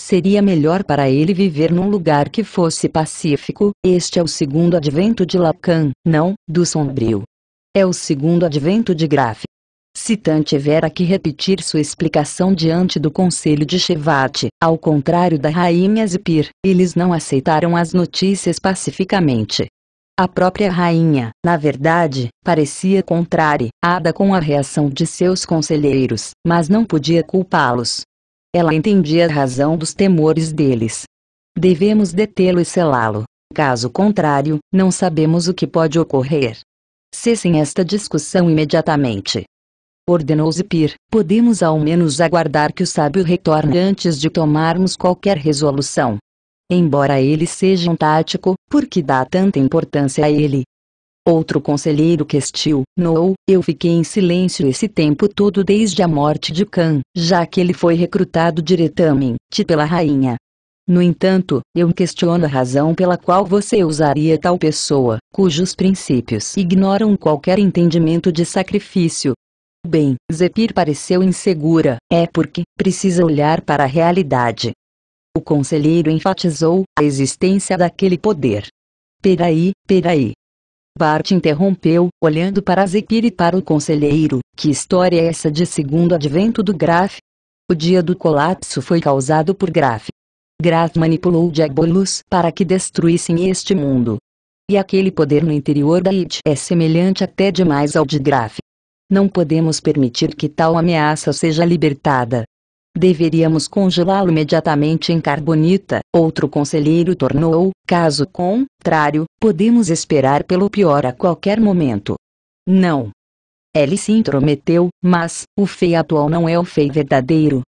Speaker 1: Seria melhor para ele viver num lugar que fosse pacífico, este é o segundo advento de Lacan, não, do sombrio. É o segundo advento de Graf, Tan tivera que repetir sua explicação diante do conselho de Chevate, ao contrário da rainha Zipir, eles não aceitaram as notícias pacificamente. A própria rainha, na verdade, parecia contrariada com a reação de seus conselheiros, mas não podia culpá-los. Ela entendia a razão dos temores deles. Devemos detê-lo e selá-lo. Caso contrário, não sabemos o que pode ocorrer. Cessem esta discussão imediatamente ordenou Zipir, podemos ao menos aguardar que o sábio retorne antes de tomarmos qualquer resolução. Embora ele seja um tático, por que dá tanta importância a ele? Outro conselheiro questionou, eu fiquei em silêncio esse tempo todo desde a morte de Khan, já que ele foi recrutado diretamente pela rainha. No entanto, eu questiono a razão pela qual você usaria tal pessoa, cujos princípios ignoram qualquer entendimento de sacrifício, Bem, Zepir pareceu insegura, é porque precisa olhar para a realidade. O conselheiro enfatizou a existência daquele poder. Peraí, peraí. Bart interrompeu, olhando para Zepir e para o conselheiro, que história é essa de segundo advento do Graf? O dia do colapso foi causado por Graf. Graf manipulou Diabolus para que destruíssem este mundo. E aquele poder no interior da IT é semelhante até demais ao de Graf. Não podemos permitir que tal ameaça seja libertada. Deveríamos congelá-lo imediatamente em carbonita, outro conselheiro tornou, caso contrário, podemos esperar pelo pior a qualquer momento. Não. Ele se intrometeu, mas, o fei atual não é o fei verdadeiro.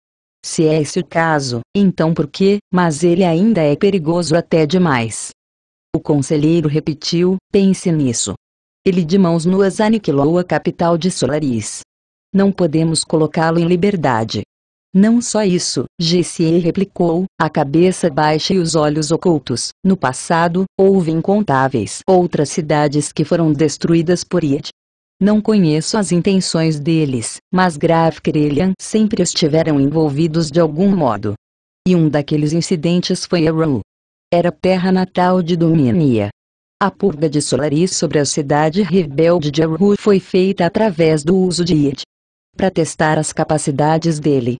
Speaker 1: Se é esse o caso, então por quê? Mas ele ainda é perigoso até demais. O conselheiro repetiu: pense nisso. Ele de mãos nuas aniquilou a capital de Solaris. Não podemos colocá-lo em liberdade. Não só isso, GCE replicou, a cabeça baixa e os olhos ocultos. No passado, houve incontáveis outras cidades que foram destruídas por Yed. Não conheço as intenções deles, mas Graf Krelian sempre estiveram envolvidos de algum modo. E um daqueles incidentes foi Eru. Era terra natal de Dominia. A purga de Solaris sobre a cidade rebelde de Aru foi feita através do uso de It. Para testar as capacidades dele.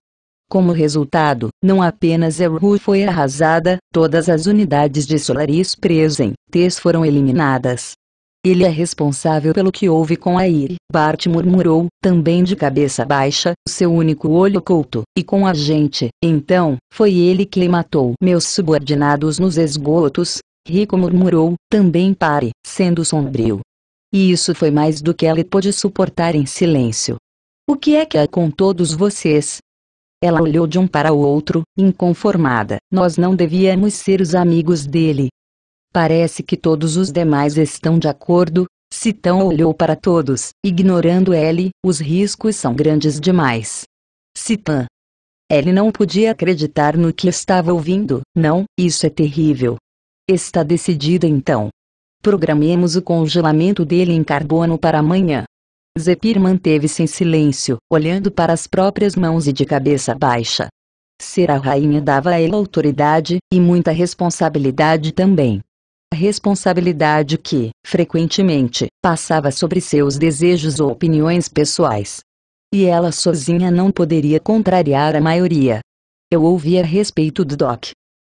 Speaker 1: Como resultado, não apenas Eru foi arrasada, todas as unidades de Solaris tes foram eliminadas. Ele é responsável pelo que houve com a Iri, Bart murmurou, também de cabeça baixa, seu único olho oculto, e com a gente, então, foi ele que matou meus subordinados nos esgotos, Rico murmurou, também pare, sendo sombrio. E isso foi mais do que ela pôde suportar em silêncio. O que é que há com todos vocês? Ela olhou de um para o outro, inconformada. Nós não devíamos ser os amigos dele. Parece que todos os demais estão de acordo. Citão olhou para todos, ignorando ele, os riscos são grandes demais. Citã. Ele não podia acreditar no que estava ouvindo, não, isso é terrível, Está decidida então. Programemos o congelamento dele em carbono para amanhã. Zepir manteve-se em silêncio, olhando para as próprias mãos e de cabeça baixa. Ser a rainha dava a ele autoridade, e muita responsabilidade também. A responsabilidade que, frequentemente, passava sobre seus desejos ou opiniões pessoais. E ela sozinha não poderia contrariar a maioria. Eu ouvi a respeito do Doc,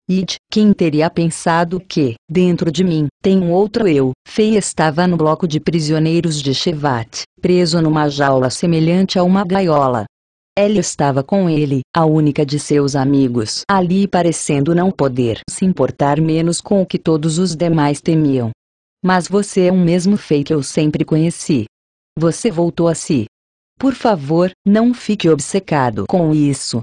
Speaker 1: Id, quem teria pensado que, dentro de mim, tem um outro eu? Fei estava no bloco de prisioneiros de Shevat, preso numa jaula semelhante a uma gaiola. Ela estava com ele, a única de seus amigos, ali parecendo não poder se importar menos com o que todos os demais temiam. Mas você é o mesmo Fei que eu sempre conheci. Você voltou a si. Por favor, não fique obcecado com isso,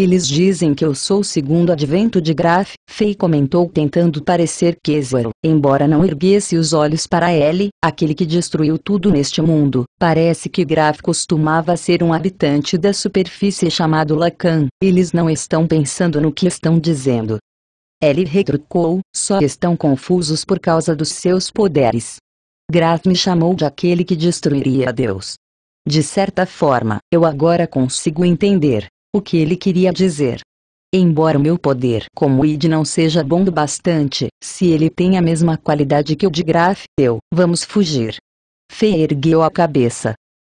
Speaker 1: eles dizem que eu sou o segundo advento de Graf, Fei comentou tentando parecer que embora não erguesse os olhos para ele, aquele que destruiu tudo neste mundo, parece que Graf costumava ser um habitante da superfície chamado Lacan, eles não estão pensando no que estão dizendo. Ele retrucou, só estão confusos por causa dos seus poderes. Graf me chamou de aquele que destruiria Deus. De certa forma, eu agora consigo entender, o que ele queria dizer. Embora o meu poder como id não seja bom o bastante, se ele tem a mesma qualidade que o de Graf, eu, vamos fugir. Fê ergueu a cabeça.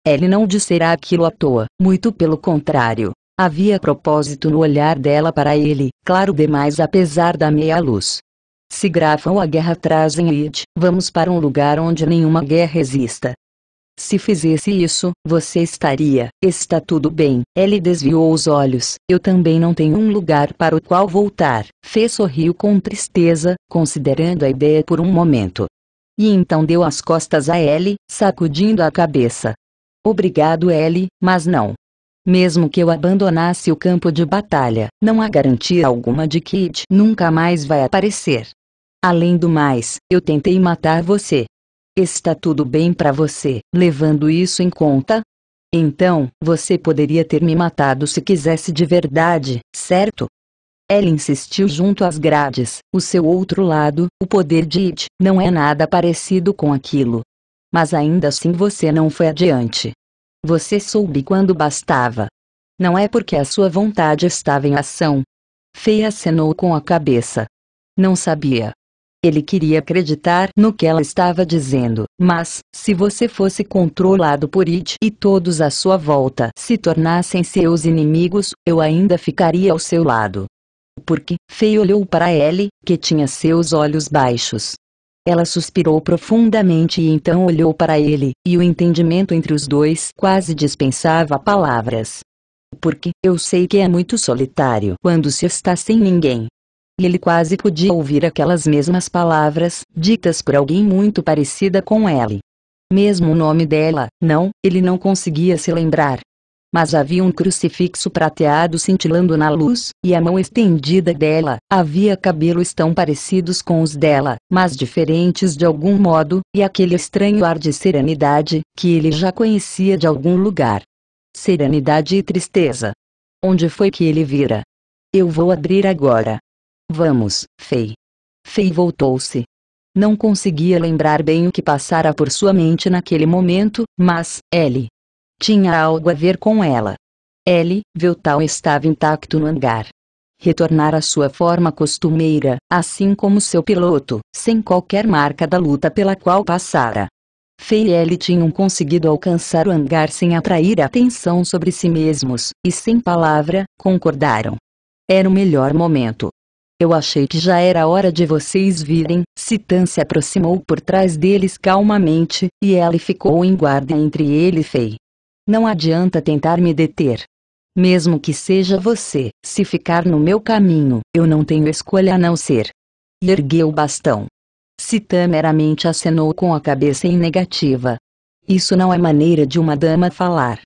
Speaker 1: Ele não dissera aquilo à toa, muito pelo contrário. Havia propósito no olhar dela para ele, claro demais apesar da meia-luz. Se Graf ou a guerra trazem id, vamos para um lugar onde nenhuma guerra exista, se fizesse isso, você estaria. Está tudo bem. Ele desviou os olhos. Eu também não tenho um lugar para o qual voltar. Fê sorriu com tristeza, considerando a ideia por um momento. E então deu as costas a ele, sacudindo a cabeça. Obrigado, ele, mas não. Mesmo que eu abandonasse o campo de batalha, não há garantia alguma de que It nunca mais vai aparecer. Além do mais, eu tentei matar você, Está tudo bem para você, levando isso em conta? Então, você poderia ter me matado se quisesse de verdade, certo? Ela insistiu junto às grades, o seu outro lado, o poder de It, não é nada parecido com aquilo. Mas ainda assim você não foi adiante. Você soube quando bastava. Não é porque a sua vontade estava em ação. Feia acenou com a cabeça. Não sabia. Ele queria acreditar no que ela estava dizendo, mas, se você fosse controlado por It e todos à sua volta se tornassem seus inimigos, eu ainda ficaria ao seu lado. Porque, Fei olhou para ele, que tinha seus olhos baixos. Ela suspirou profundamente e então olhou para ele, e o entendimento entre os dois quase dispensava palavras. Porque, eu sei que é muito solitário quando se está sem ninguém, e ele quase podia ouvir aquelas mesmas palavras, ditas por alguém muito parecida com ele. Mesmo o nome dela, não, ele não conseguia se lembrar. Mas havia um crucifixo prateado cintilando na luz, e a mão estendida dela, havia cabelos tão parecidos com os dela, mas diferentes de algum modo, e aquele estranho ar de serenidade, que ele já conhecia de algum lugar. Serenidade e tristeza. Onde foi que ele vira? Eu vou abrir agora. Vamos, Fei. Fei voltou-se. Não conseguia lembrar bem o que passara por sua mente naquele momento, mas, ele. Tinha algo a ver com ela. L. Veltal estava intacto no hangar. Retornar à sua forma costumeira, assim como seu piloto, sem qualquer marca da luta pela qual passara. Fei e L tinham conseguido alcançar o hangar sem atrair atenção sobre si mesmos, e sem palavra, concordaram. Era o melhor momento. Eu achei que já era hora de vocês virem. Citan se aproximou por trás deles calmamente, e ela ficou em guarda entre ele e Fei. Não adianta tentar me deter. Mesmo que seja você, se ficar no meu caminho, eu não tenho escolha a não ser. E ergueu o bastão. Citan meramente acenou com a cabeça em negativa. Isso não é maneira de uma dama falar.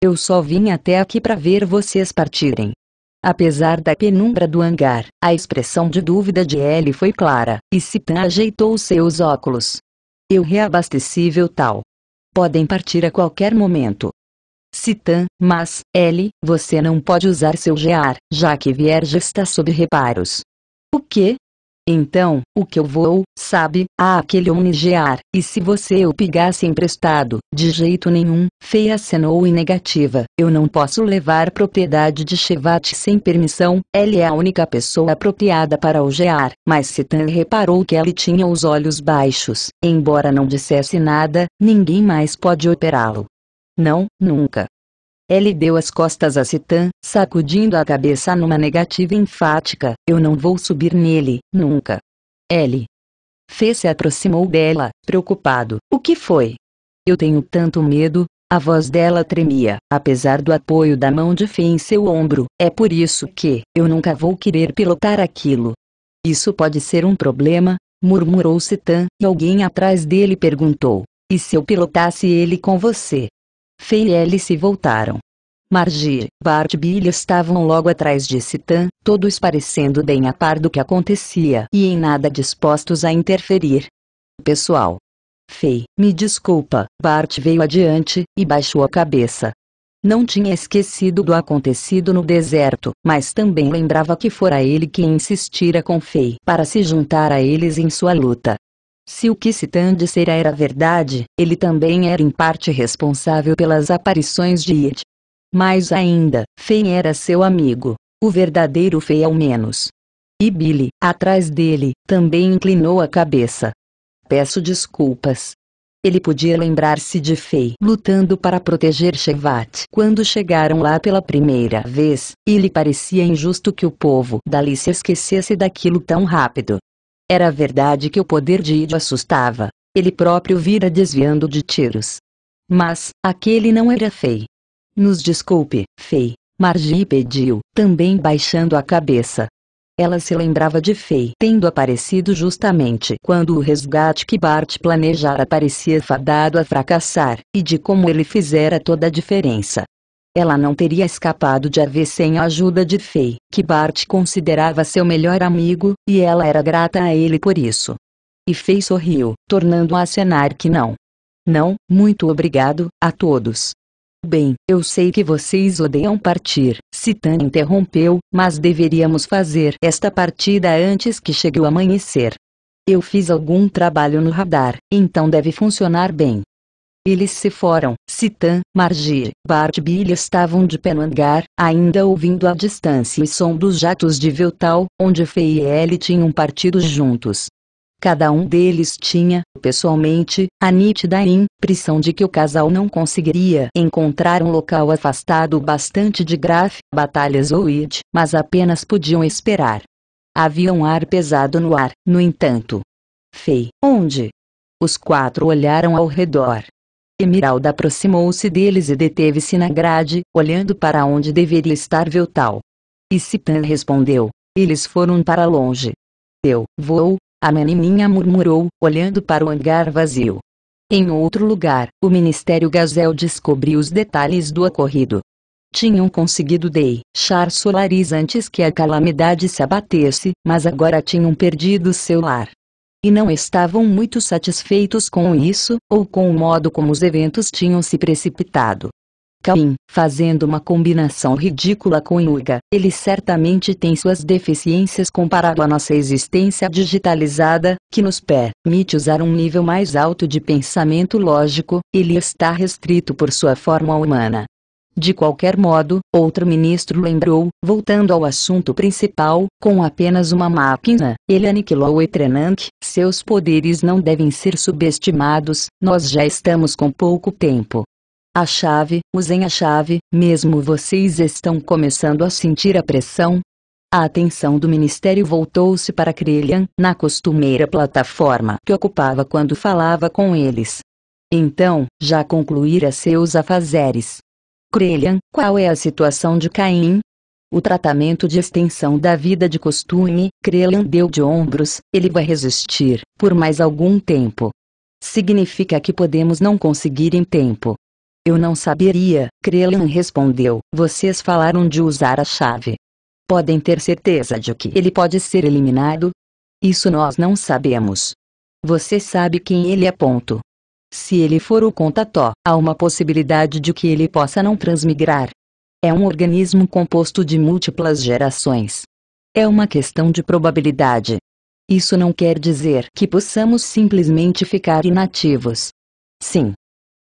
Speaker 1: Eu só vim até aqui para ver vocês partirem. Apesar da penumbra do hangar, a expressão de dúvida de Ellie foi clara, e Citan ajeitou seus óculos. Eu reabastecível tal. Podem partir a qualquer momento. Citan, mas, Ellie, você não pode usar seu GEAR, já que Vierge está sob reparos. O que? Então, o que eu vou, sabe, a aquele onigear, e se você o pegasse emprestado, de jeito nenhum, feia acenou e negativa, eu não posso levar propriedade de Chevate sem permissão, ela é a única pessoa apropriada para o gear. mas Citan reparou que ele tinha os olhos baixos, embora não dissesse nada, ninguém mais pode operá-lo. Não, nunca. Ele deu as costas a Citan, sacudindo a cabeça numa negativa enfática, eu não vou subir nele, nunca. Ele. Fê se aproximou dela, preocupado. O que foi? Eu tenho tanto medo. A voz dela tremia, apesar do apoio da mão de Fê em seu ombro. É por isso que eu nunca vou querer pilotar aquilo. Isso pode ser um problema, murmurou Citan, e alguém atrás dele perguntou. E se eu pilotasse ele com você? Fei e ele se voltaram. Margir, Bart e Billy estavam logo atrás de Citan, todos parecendo bem a par do que acontecia e em nada dispostos a interferir. Pessoal. Fei, me desculpa, Bart veio adiante, e baixou a cabeça. Não tinha esquecido do acontecido no deserto, mas também lembrava que fora ele quem insistira com Fei para se juntar a eles em sua luta. Se o que Citan dissera era verdade, ele também era em parte responsável pelas aparições de Yed. Mais ainda, Fei era seu amigo, o verdadeiro Fei ao menos. E Billy, atrás dele, também inclinou a cabeça. Peço desculpas. Ele podia lembrar-se de Fei lutando para proteger Shevat quando chegaram lá pela primeira vez, e lhe parecia injusto que o povo dali se esquecesse daquilo tão rápido. Era verdade que o poder de Id assustava. Ele próprio vira desviando de tiros. Mas, aquele não era Fei. Nos desculpe, Fei. Margie pediu, também baixando a cabeça. Ela se lembrava de Fei tendo aparecido justamente quando o resgate que Bart planejara parecia fadado a fracassar, e de como ele fizera toda a diferença. Ela não teria escapado de haver sem a ajuda de Fei, que Bart considerava seu melhor amigo, e ela era grata a ele por isso. E Fei sorriu, tornando a acenar que não. Não, muito obrigado, a todos. Bem, eu sei que vocês odeiam partir, Citan interrompeu, mas deveríamos fazer esta partida antes que chegue o amanhecer. Eu fiz algum trabalho no radar, então deve funcionar bem. Eles se foram. Citan, Margir, Bart Billy estavam de pé no hangar, ainda ouvindo a distância o som dos jatos de Veltal, onde Fei e Ellie tinham partido juntos. Cada um deles tinha, pessoalmente, a nítida impressão de que o casal não conseguiria encontrar um local afastado bastante de Graf, batalhas ou id, mas apenas podiam esperar. Havia um ar pesado no ar, no entanto. Fei, onde? Os quatro olharam ao redor. Emeralda aproximou-se deles e deteve-se na grade, olhando para onde deveria estar Veltal. E Citan respondeu, eles foram para longe. Eu, vou, a menininha murmurou, olhando para o hangar vazio. Em outro lugar, o Ministério Gazel descobriu os detalhes do ocorrido. Tinham conseguido deixar Solaris antes que a calamidade se abatesse, mas agora tinham perdido seu lar e não estavam muito satisfeitos com isso, ou com o modo como os eventos tinham se precipitado. Caim, fazendo uma combinação ridícula com Yuga, ele certamente tem suas deficiências comparado à nossa existência digitalizada, que nos permite usar um nível mais alto de pensamento lógico, ele está restrito por sua forma humana. De qualquer modo, outro ministro lembrou, voltando ao assunto principal, com apenas uma máquina, ele aniquilou Etrenank, seus poderes não devem ser subestimados, nós já estamos com pouco tempo. A chave, usem a chave, mesmo vocês estão começando a sentir a pressão? A atenção do ministério voltou-se para Krillian, na costumeira plataforma que ocupava quando falava com eles. Então, já concluíra seus afazeres. Crelian, qual é a situação de Caim? O tratamento de extensão da vida de costume, Crelian deu de ombros, ele vai resistir, por mais algum tempo. Significa que podemos não conseguir em tempo. Eu não saberia, Crelian respondeu, vocês falaram de usar a chave. Podem ter certeza de que ele pode ser eliminado? Isso nós não sabemos. Você sabe quem ele é ponto. Se ele for o contató, há uma possibilidade de que ele possa não transmigrar. É um organismo composto de múltiplas gerações. É uma questão de probabilidade. Isso não quer dizer que possamos simplesmente ficar inativos. Sim.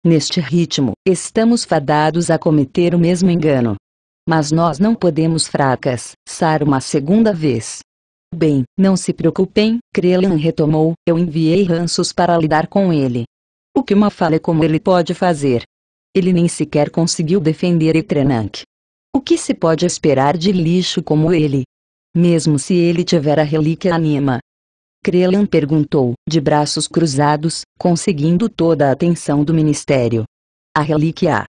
Speaker 1: Neste ritmo, estamos fadados a cometer o mesmo engano. Mas nós não podemos sar uma segunda vez. Bem, não se preocupem, Krelan retomou, eu enviei ranços para lidar com ele. O que uma fala como ele pode fazer? Ele nem sequer conseguiu defender Etrenac. O que se pode esperar de lixo como ele? Mesmo se ele tiver a relíquia anima. Crelan perguntou, de braços cruzados, conseguindo toda a atenção do ministério. A relíquia A.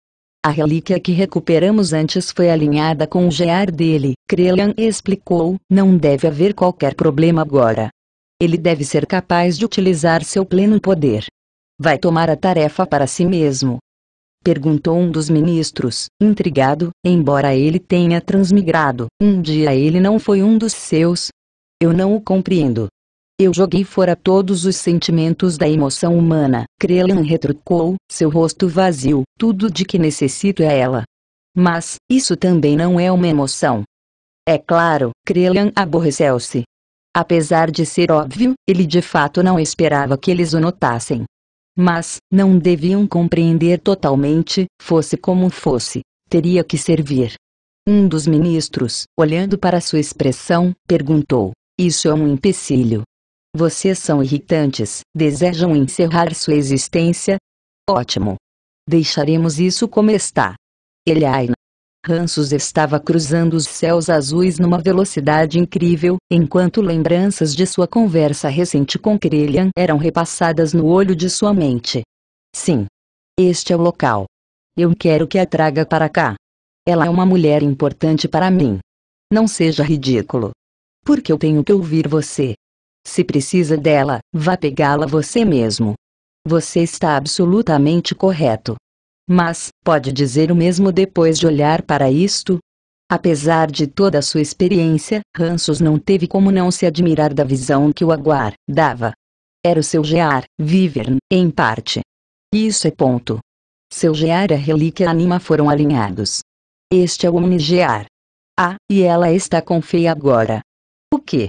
Speaker 1: A relíquia que recuperamos antes foi alinhada com o gear dele, Crelan explicou, não deve haver qualquer problema agora. Ele deve ser capaz de utilizar seu pleno poder vai tomar a tarefa para si mesmo. Perguntou um dos ministros, intrigado, embora ele tenha transmigrado, um dia ele não foi um dos seus. Eu não o compreendo. Eu joguei fora todos os sentimentos da emoção humana, Crelan retrucou, seu rosto vazio, tudo de que necessito é ela. Mas, isso também não é uma emoção. É claro, Crelan aborreceu-se. Apesar de ser óbvio, ele de fato não esperava que eles o notassem. Mas, não deviam compreender totalmente, fosse como fosse, teria que servir. Um dos ministros, olhando para sua expressão, perguntou: Isso é um empecilho. Vocês são irritantes, desejam encerrar sua existência? Ótimo. Deixaremos isso como está. Eliaina, Ransos estava cruzando os céus azuis numa velocidade incrível, enquanto lembranças de sua conversa recente com Crelian eram repassadas no olho de sua mente. Sim. Este é o local. Eu quero que a traga para cá. Ela é uma mulher importante para mim. Não seja ridículo. Porque eu tenho que ouvir você. Se precisa dela, vá pegá-la você mesmo. Você está absolutamente correto. Mas, pode dizer o mesmo depois de olhar para isto? Apesar de toda a sua experiência, Ransos não teve como não se admirar da visão que o Aguar dava. Era o seu Gear, Vivern, em parte. Isso é ponto. Seu Gear e é a relíquia anima foram alinhados. Este é o Omnigear. Ah, e ela está com feia agora. O que?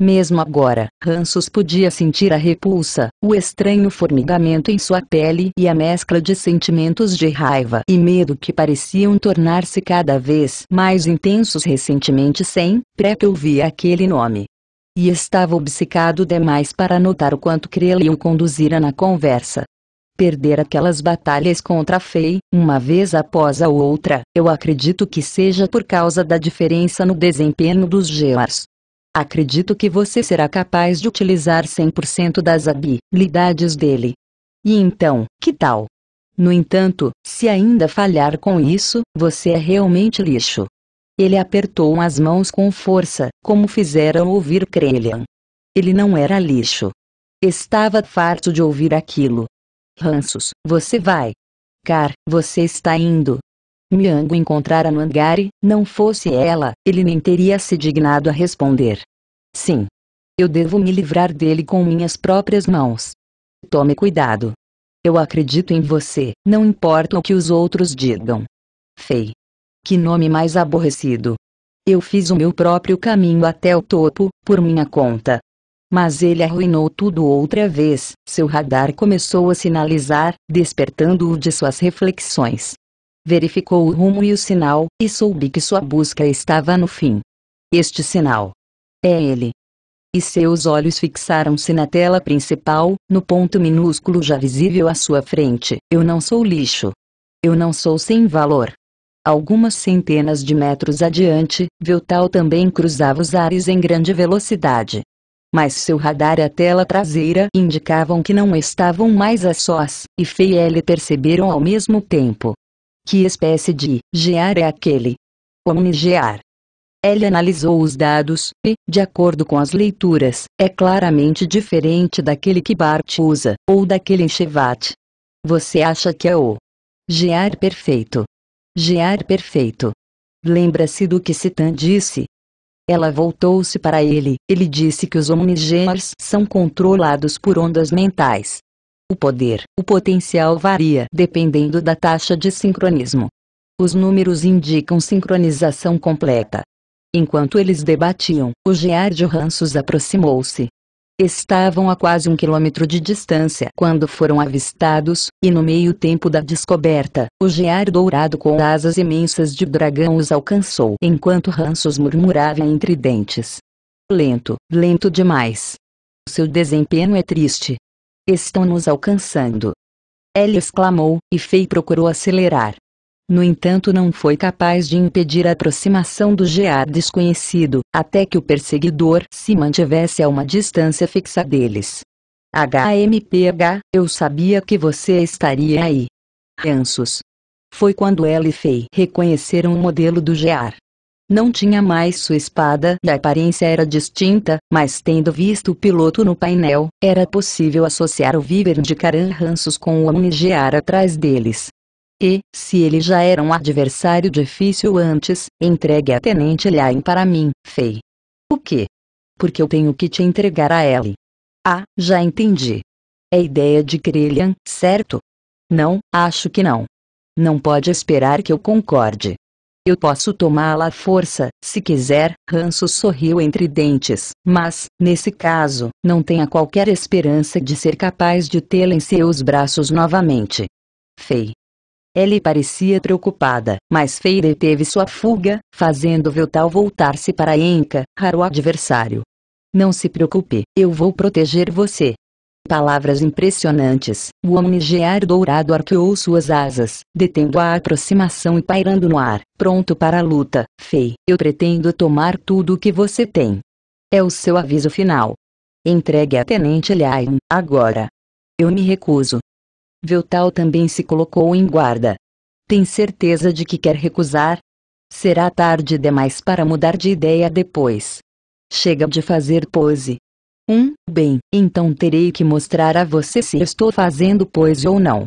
Speaker 1: Mesmo agora, Ransos podia sentir a repulsa, o estranho formigamento em sua pele e a mescla de sentimentos de raiva e medo que pareciam tornar-se cada vez mais intensos recentemente sem, que ouvia aquele nome. E estava obcecado demais para notar o quanto Crelion conduzira na conversa. Perder aquelas batalhas contra a Fei, uma vez após a outra, eu acredito que seja por causa da diferença no desempenho dos Gears. Acredito que você será capaz de utilizar 100% das habilidades dele. E então, que tal? No entanto, se ainda falhar com isso, você é realmente lixo. Ele apertou as mãos com força, como fizeram ouvir Crelian. Ele não era lixo. Estava farto de ouvir aquilo. Ransos, você vai. Car, você está indo. Miango encontrara no hangare, não fosse ela, ele nem teria se dignado a responder. Sim. Eu devo me livrar dele com minhas próprias mãos. Tome cuidado. Eu acredito em você, não importa o que os outros digam. Fei. Que nome mais aborrecido. Eu fiz o meu próprio caminho até o topo, por minha conta. Mas ele arruinou tudo outra vez, seu radar começou a sinalizar, despertando-o de suas reflexões verificou o rumo e o sinal, e soube que sua busca estava no fim. Este sinal. É ele. E seus olhos fixaram-se na tela principal, no ponto minúsculo já visível à sua frente. Eu não sou lixo. Eu não sou sem valor. Algumas centenas de metros adiante, Veltal também cruzava os ares em grande velocidade. Mas seu radar e a tela traseira indicavam que não estavam mais a sós, e Fei e ele perceberam ao mesmo tempo. Que espécie de GEAR é aquele? OmniGEAR. Ele analisou os dados e, de acordo com as leituras, é claramente diferente daquele que Bart usa, ou daquele em Chevat. Você acha que é o GEAR perfeito? GEAR perfeito. Lembra-se do que Citan disse? Ela voltou-se para ele, ele disse que os omnigears são controlados por ondas mentais, o poder, o potencial varia dependendo da taxa de sincronismo. Os números indicam sincronização completa. Enquanto eles debatiam, o Gear de Ransos aproximou-se. Estavam a quase um quilômetro de distância quando foram avistados, e no meio tempo da descoberta, o gear dourado com asas imensas de dragão os alcançou enquanto Ransos murmurava entre dentes. Lento, lento demais. Seu desempenho é triste. Estão nos alcançando. Ele exclamou, e Fei procurou acelerar. No entanto não foi capaz de impedir a aproximação do gear desconhecido, até que o perseguidor se mantivesse a uma distância fixa deles. HMPH, eu sabia que você estaria aí. Ranços. Foi quando ela e Fei reconheceram o modelo do gear. Não tinha mais sua espada e a aparência era distinta, mas tendo visto o piloto no painel, era possível associar o Viver de Karan Ransos com o Omnigear atrás deles. E, se ele já era um adversário difícil antes, entregue a Tenente Lain para mim, Fei. O quê? Porque eu tenho que te entregar a ele. Ah, já entendi. É ideia de Krillian, certo? Não, acho que não. Não pode esperar que eu concorde. Eu posso tomá-la à força, se quiser, Ranso sorriu entre dentes, mas, nesse caso, não tenha qualquer esperança de ser capaz de tê-la em seus braços novamente. Fei. Ele parecia preocupada, mas Fei deteve sua fuga, fazendo Veltal voltar-se para Enka, raro adversário. Não se preocupe, eu vou proteger você. Palavras impressionantes. O omnigear dourado arqueou suas asas, detendo a aproximação e pairando no ar, pronto para a luta. Fei, eu pretendo tomar tudo o que você tem. É o seu aviso final. Entregue a Tenente Lion, agora. Eu me recuso. Veltal também se colocou em guarda. Tem certeza de que quer recusar? Será tarde demais para mudar de ideia depois. Chega de fazer pose. Um, bem, então terei que mostrar a você se estou fazendo pois ou não.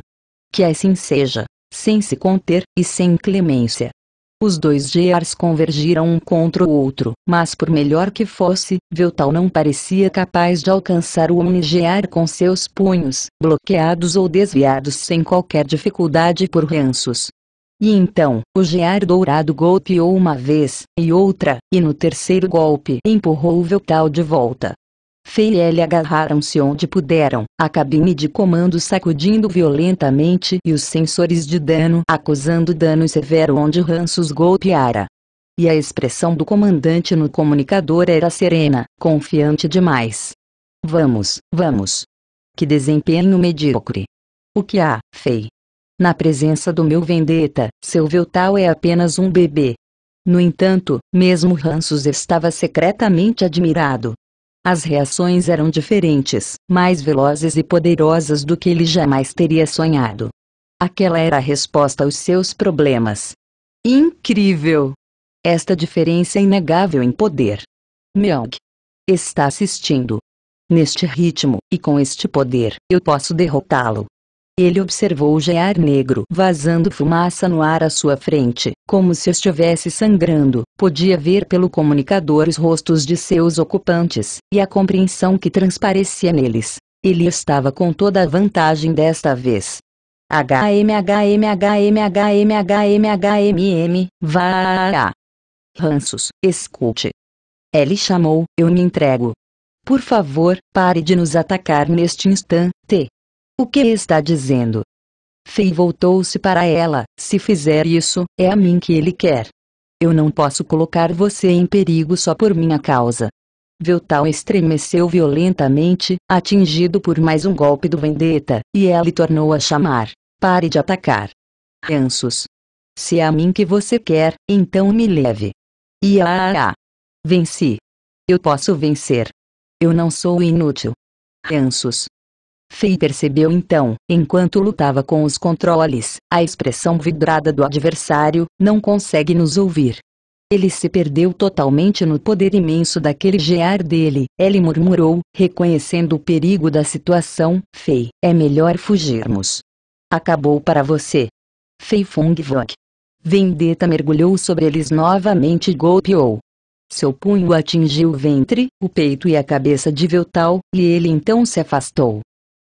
Speaker 1: Que assim seja, sem se conter, e sem clemência. Os dois Gears convergiram um contra o outro, mas por melhor que fosse, Veltal não parecia capaz de alcançar o Omnigear com seus punhos, bloqueados ou desviados sem qualquer dificuldade por ranços. E então, o Gear Dourado golpeou uma vez, e outra, e no terceiro golpe empurrou o Veltal de volta, Fei e ele agarraram-se onde puderam, a cabine de comando sacudindo violentamente e os sensores de dano acusando dano severo onde Ransos golpeara. E a expressão do comandante no comunicador era serena, confiante demais. Vamos, vamos. Que desempenho medíocre. O que há, Fei? Na presença do meu vendetta, seu Veltal é apenas um bebê, no entanto, mesmo Ransos estava secretamente admirado, as reações eram diferentes, mais velozes e poderosas do que ele jamais teria sonhado. Aquela era a resposta aos seus problemas. Incrível! Esta diferença é inegável em poder. Myung está assistindo. Neste ritmo, e com este poder, eu posso derrotá-lo. Ele observou o gear negro vazando fumaça no ar à sua frente, como se estivesse sangrando. Podia ver pelo comunicador os rostos de seus ocupantes, e a compreensão que transparecia neles. Ele estava com toda a vantagem desta vez. HMHMHMHMHMHMHMM, vá! Ransos, escute. Ele chamou, eu me entrego. Por favor, pare de nos atacar neste instante. O que está dizendo? Fei voltou-se para ela: Se fizer isso, é a mim que ele quer. Eu não posso colocar você em perigo só por minha causa. Veltal estremeceu violentamente, atingido por mais um golpe do Vendetta, e ela tornou a chamar: Pare de atacar. Ranços. Se é a mim que você quer, então me leve. Iaaa. Venci. Eu posso vencer. Eu não sou inútil. Ranços. Fei percebeu então, enquanto lutava com os controles, a expressão vidrada do adversário, não consegue nos ouvir. Ele se perdeu totalmente no poder imenso daquele gear dele, ele murmurou, reconhecendo o perigo da situação, Fei, é melhor fugirmos. Acabou para você. Fei Fung Vok. Vendetta mergulhou sobre eles novamente e golpeou. Seu punho atingiu o ventre, o peito e a cabeça de Veltal, e ele então se afastou.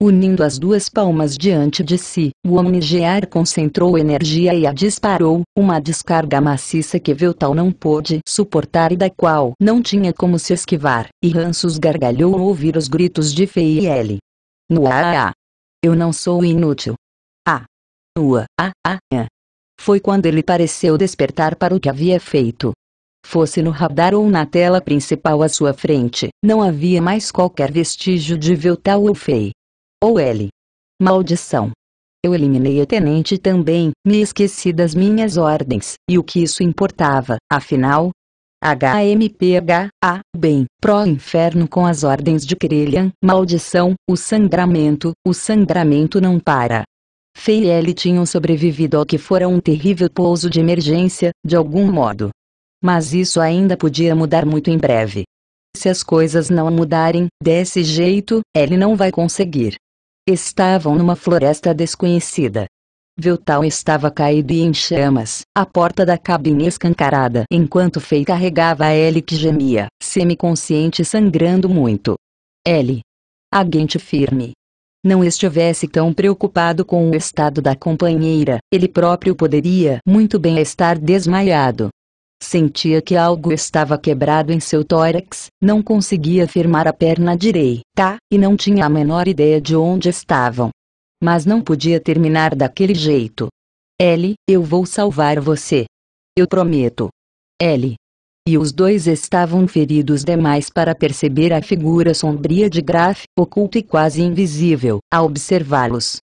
Speaker 1: Unindo as duas palmas diante de si, o omnigear concentrou energia e a disparou, uma descarga maciça que Veltal não pôde suportar e da qual não tinha como se esquivar, e Ransus gargalhou ao ouvir os gritos de Fei e L. No a, a, Eu não sou inútil. A. Nua, a, a, a. Foi quando ele pareceu despertar para o que havia feito. Fosse no radar ou na tela principal à sua frente, não havia mais qualquer vestígio de Veltal ou Fei ou L. Maldição! Eu eliminei a tenente também, me esqueci das minhas ordens, e o que isso importava, afinal? HMPHA, bem, pro inferno com as ordens de Kirelian, maldição, o sangramento, o sangramento não para. Fei e ele tinham sobrevivido ao que fora um terrível pouso de emergência, de algum modo. Mas isso ainda podia mudar muito em breve. Se as coisas não mudarem, desse jeito, ele não vai conseguir. Estavam numa floresta desconhecida. Veltal estava caído e em chamas, a porta da cabine escancarada enquanto Fei carregava a Ellie que gemia, semiconsciente sangrando muito. Ellie. Aguente firme. Não estivesse tão preocupado com o estado da companheira, ele próprio poderia muito bem estar desmaiado, Sentia que algo estava quebrado em seu tórax, não conseguia firmar a perna direita, e não tinha a menor ideia de onde estavam. Mas não podia terminar daquele jeito. L, eu vou salvar você. Eu prometo. L. E os dois estavam feridos demais para perceber a figura sombria de Graf, oculta e quase invisível, a observá-los.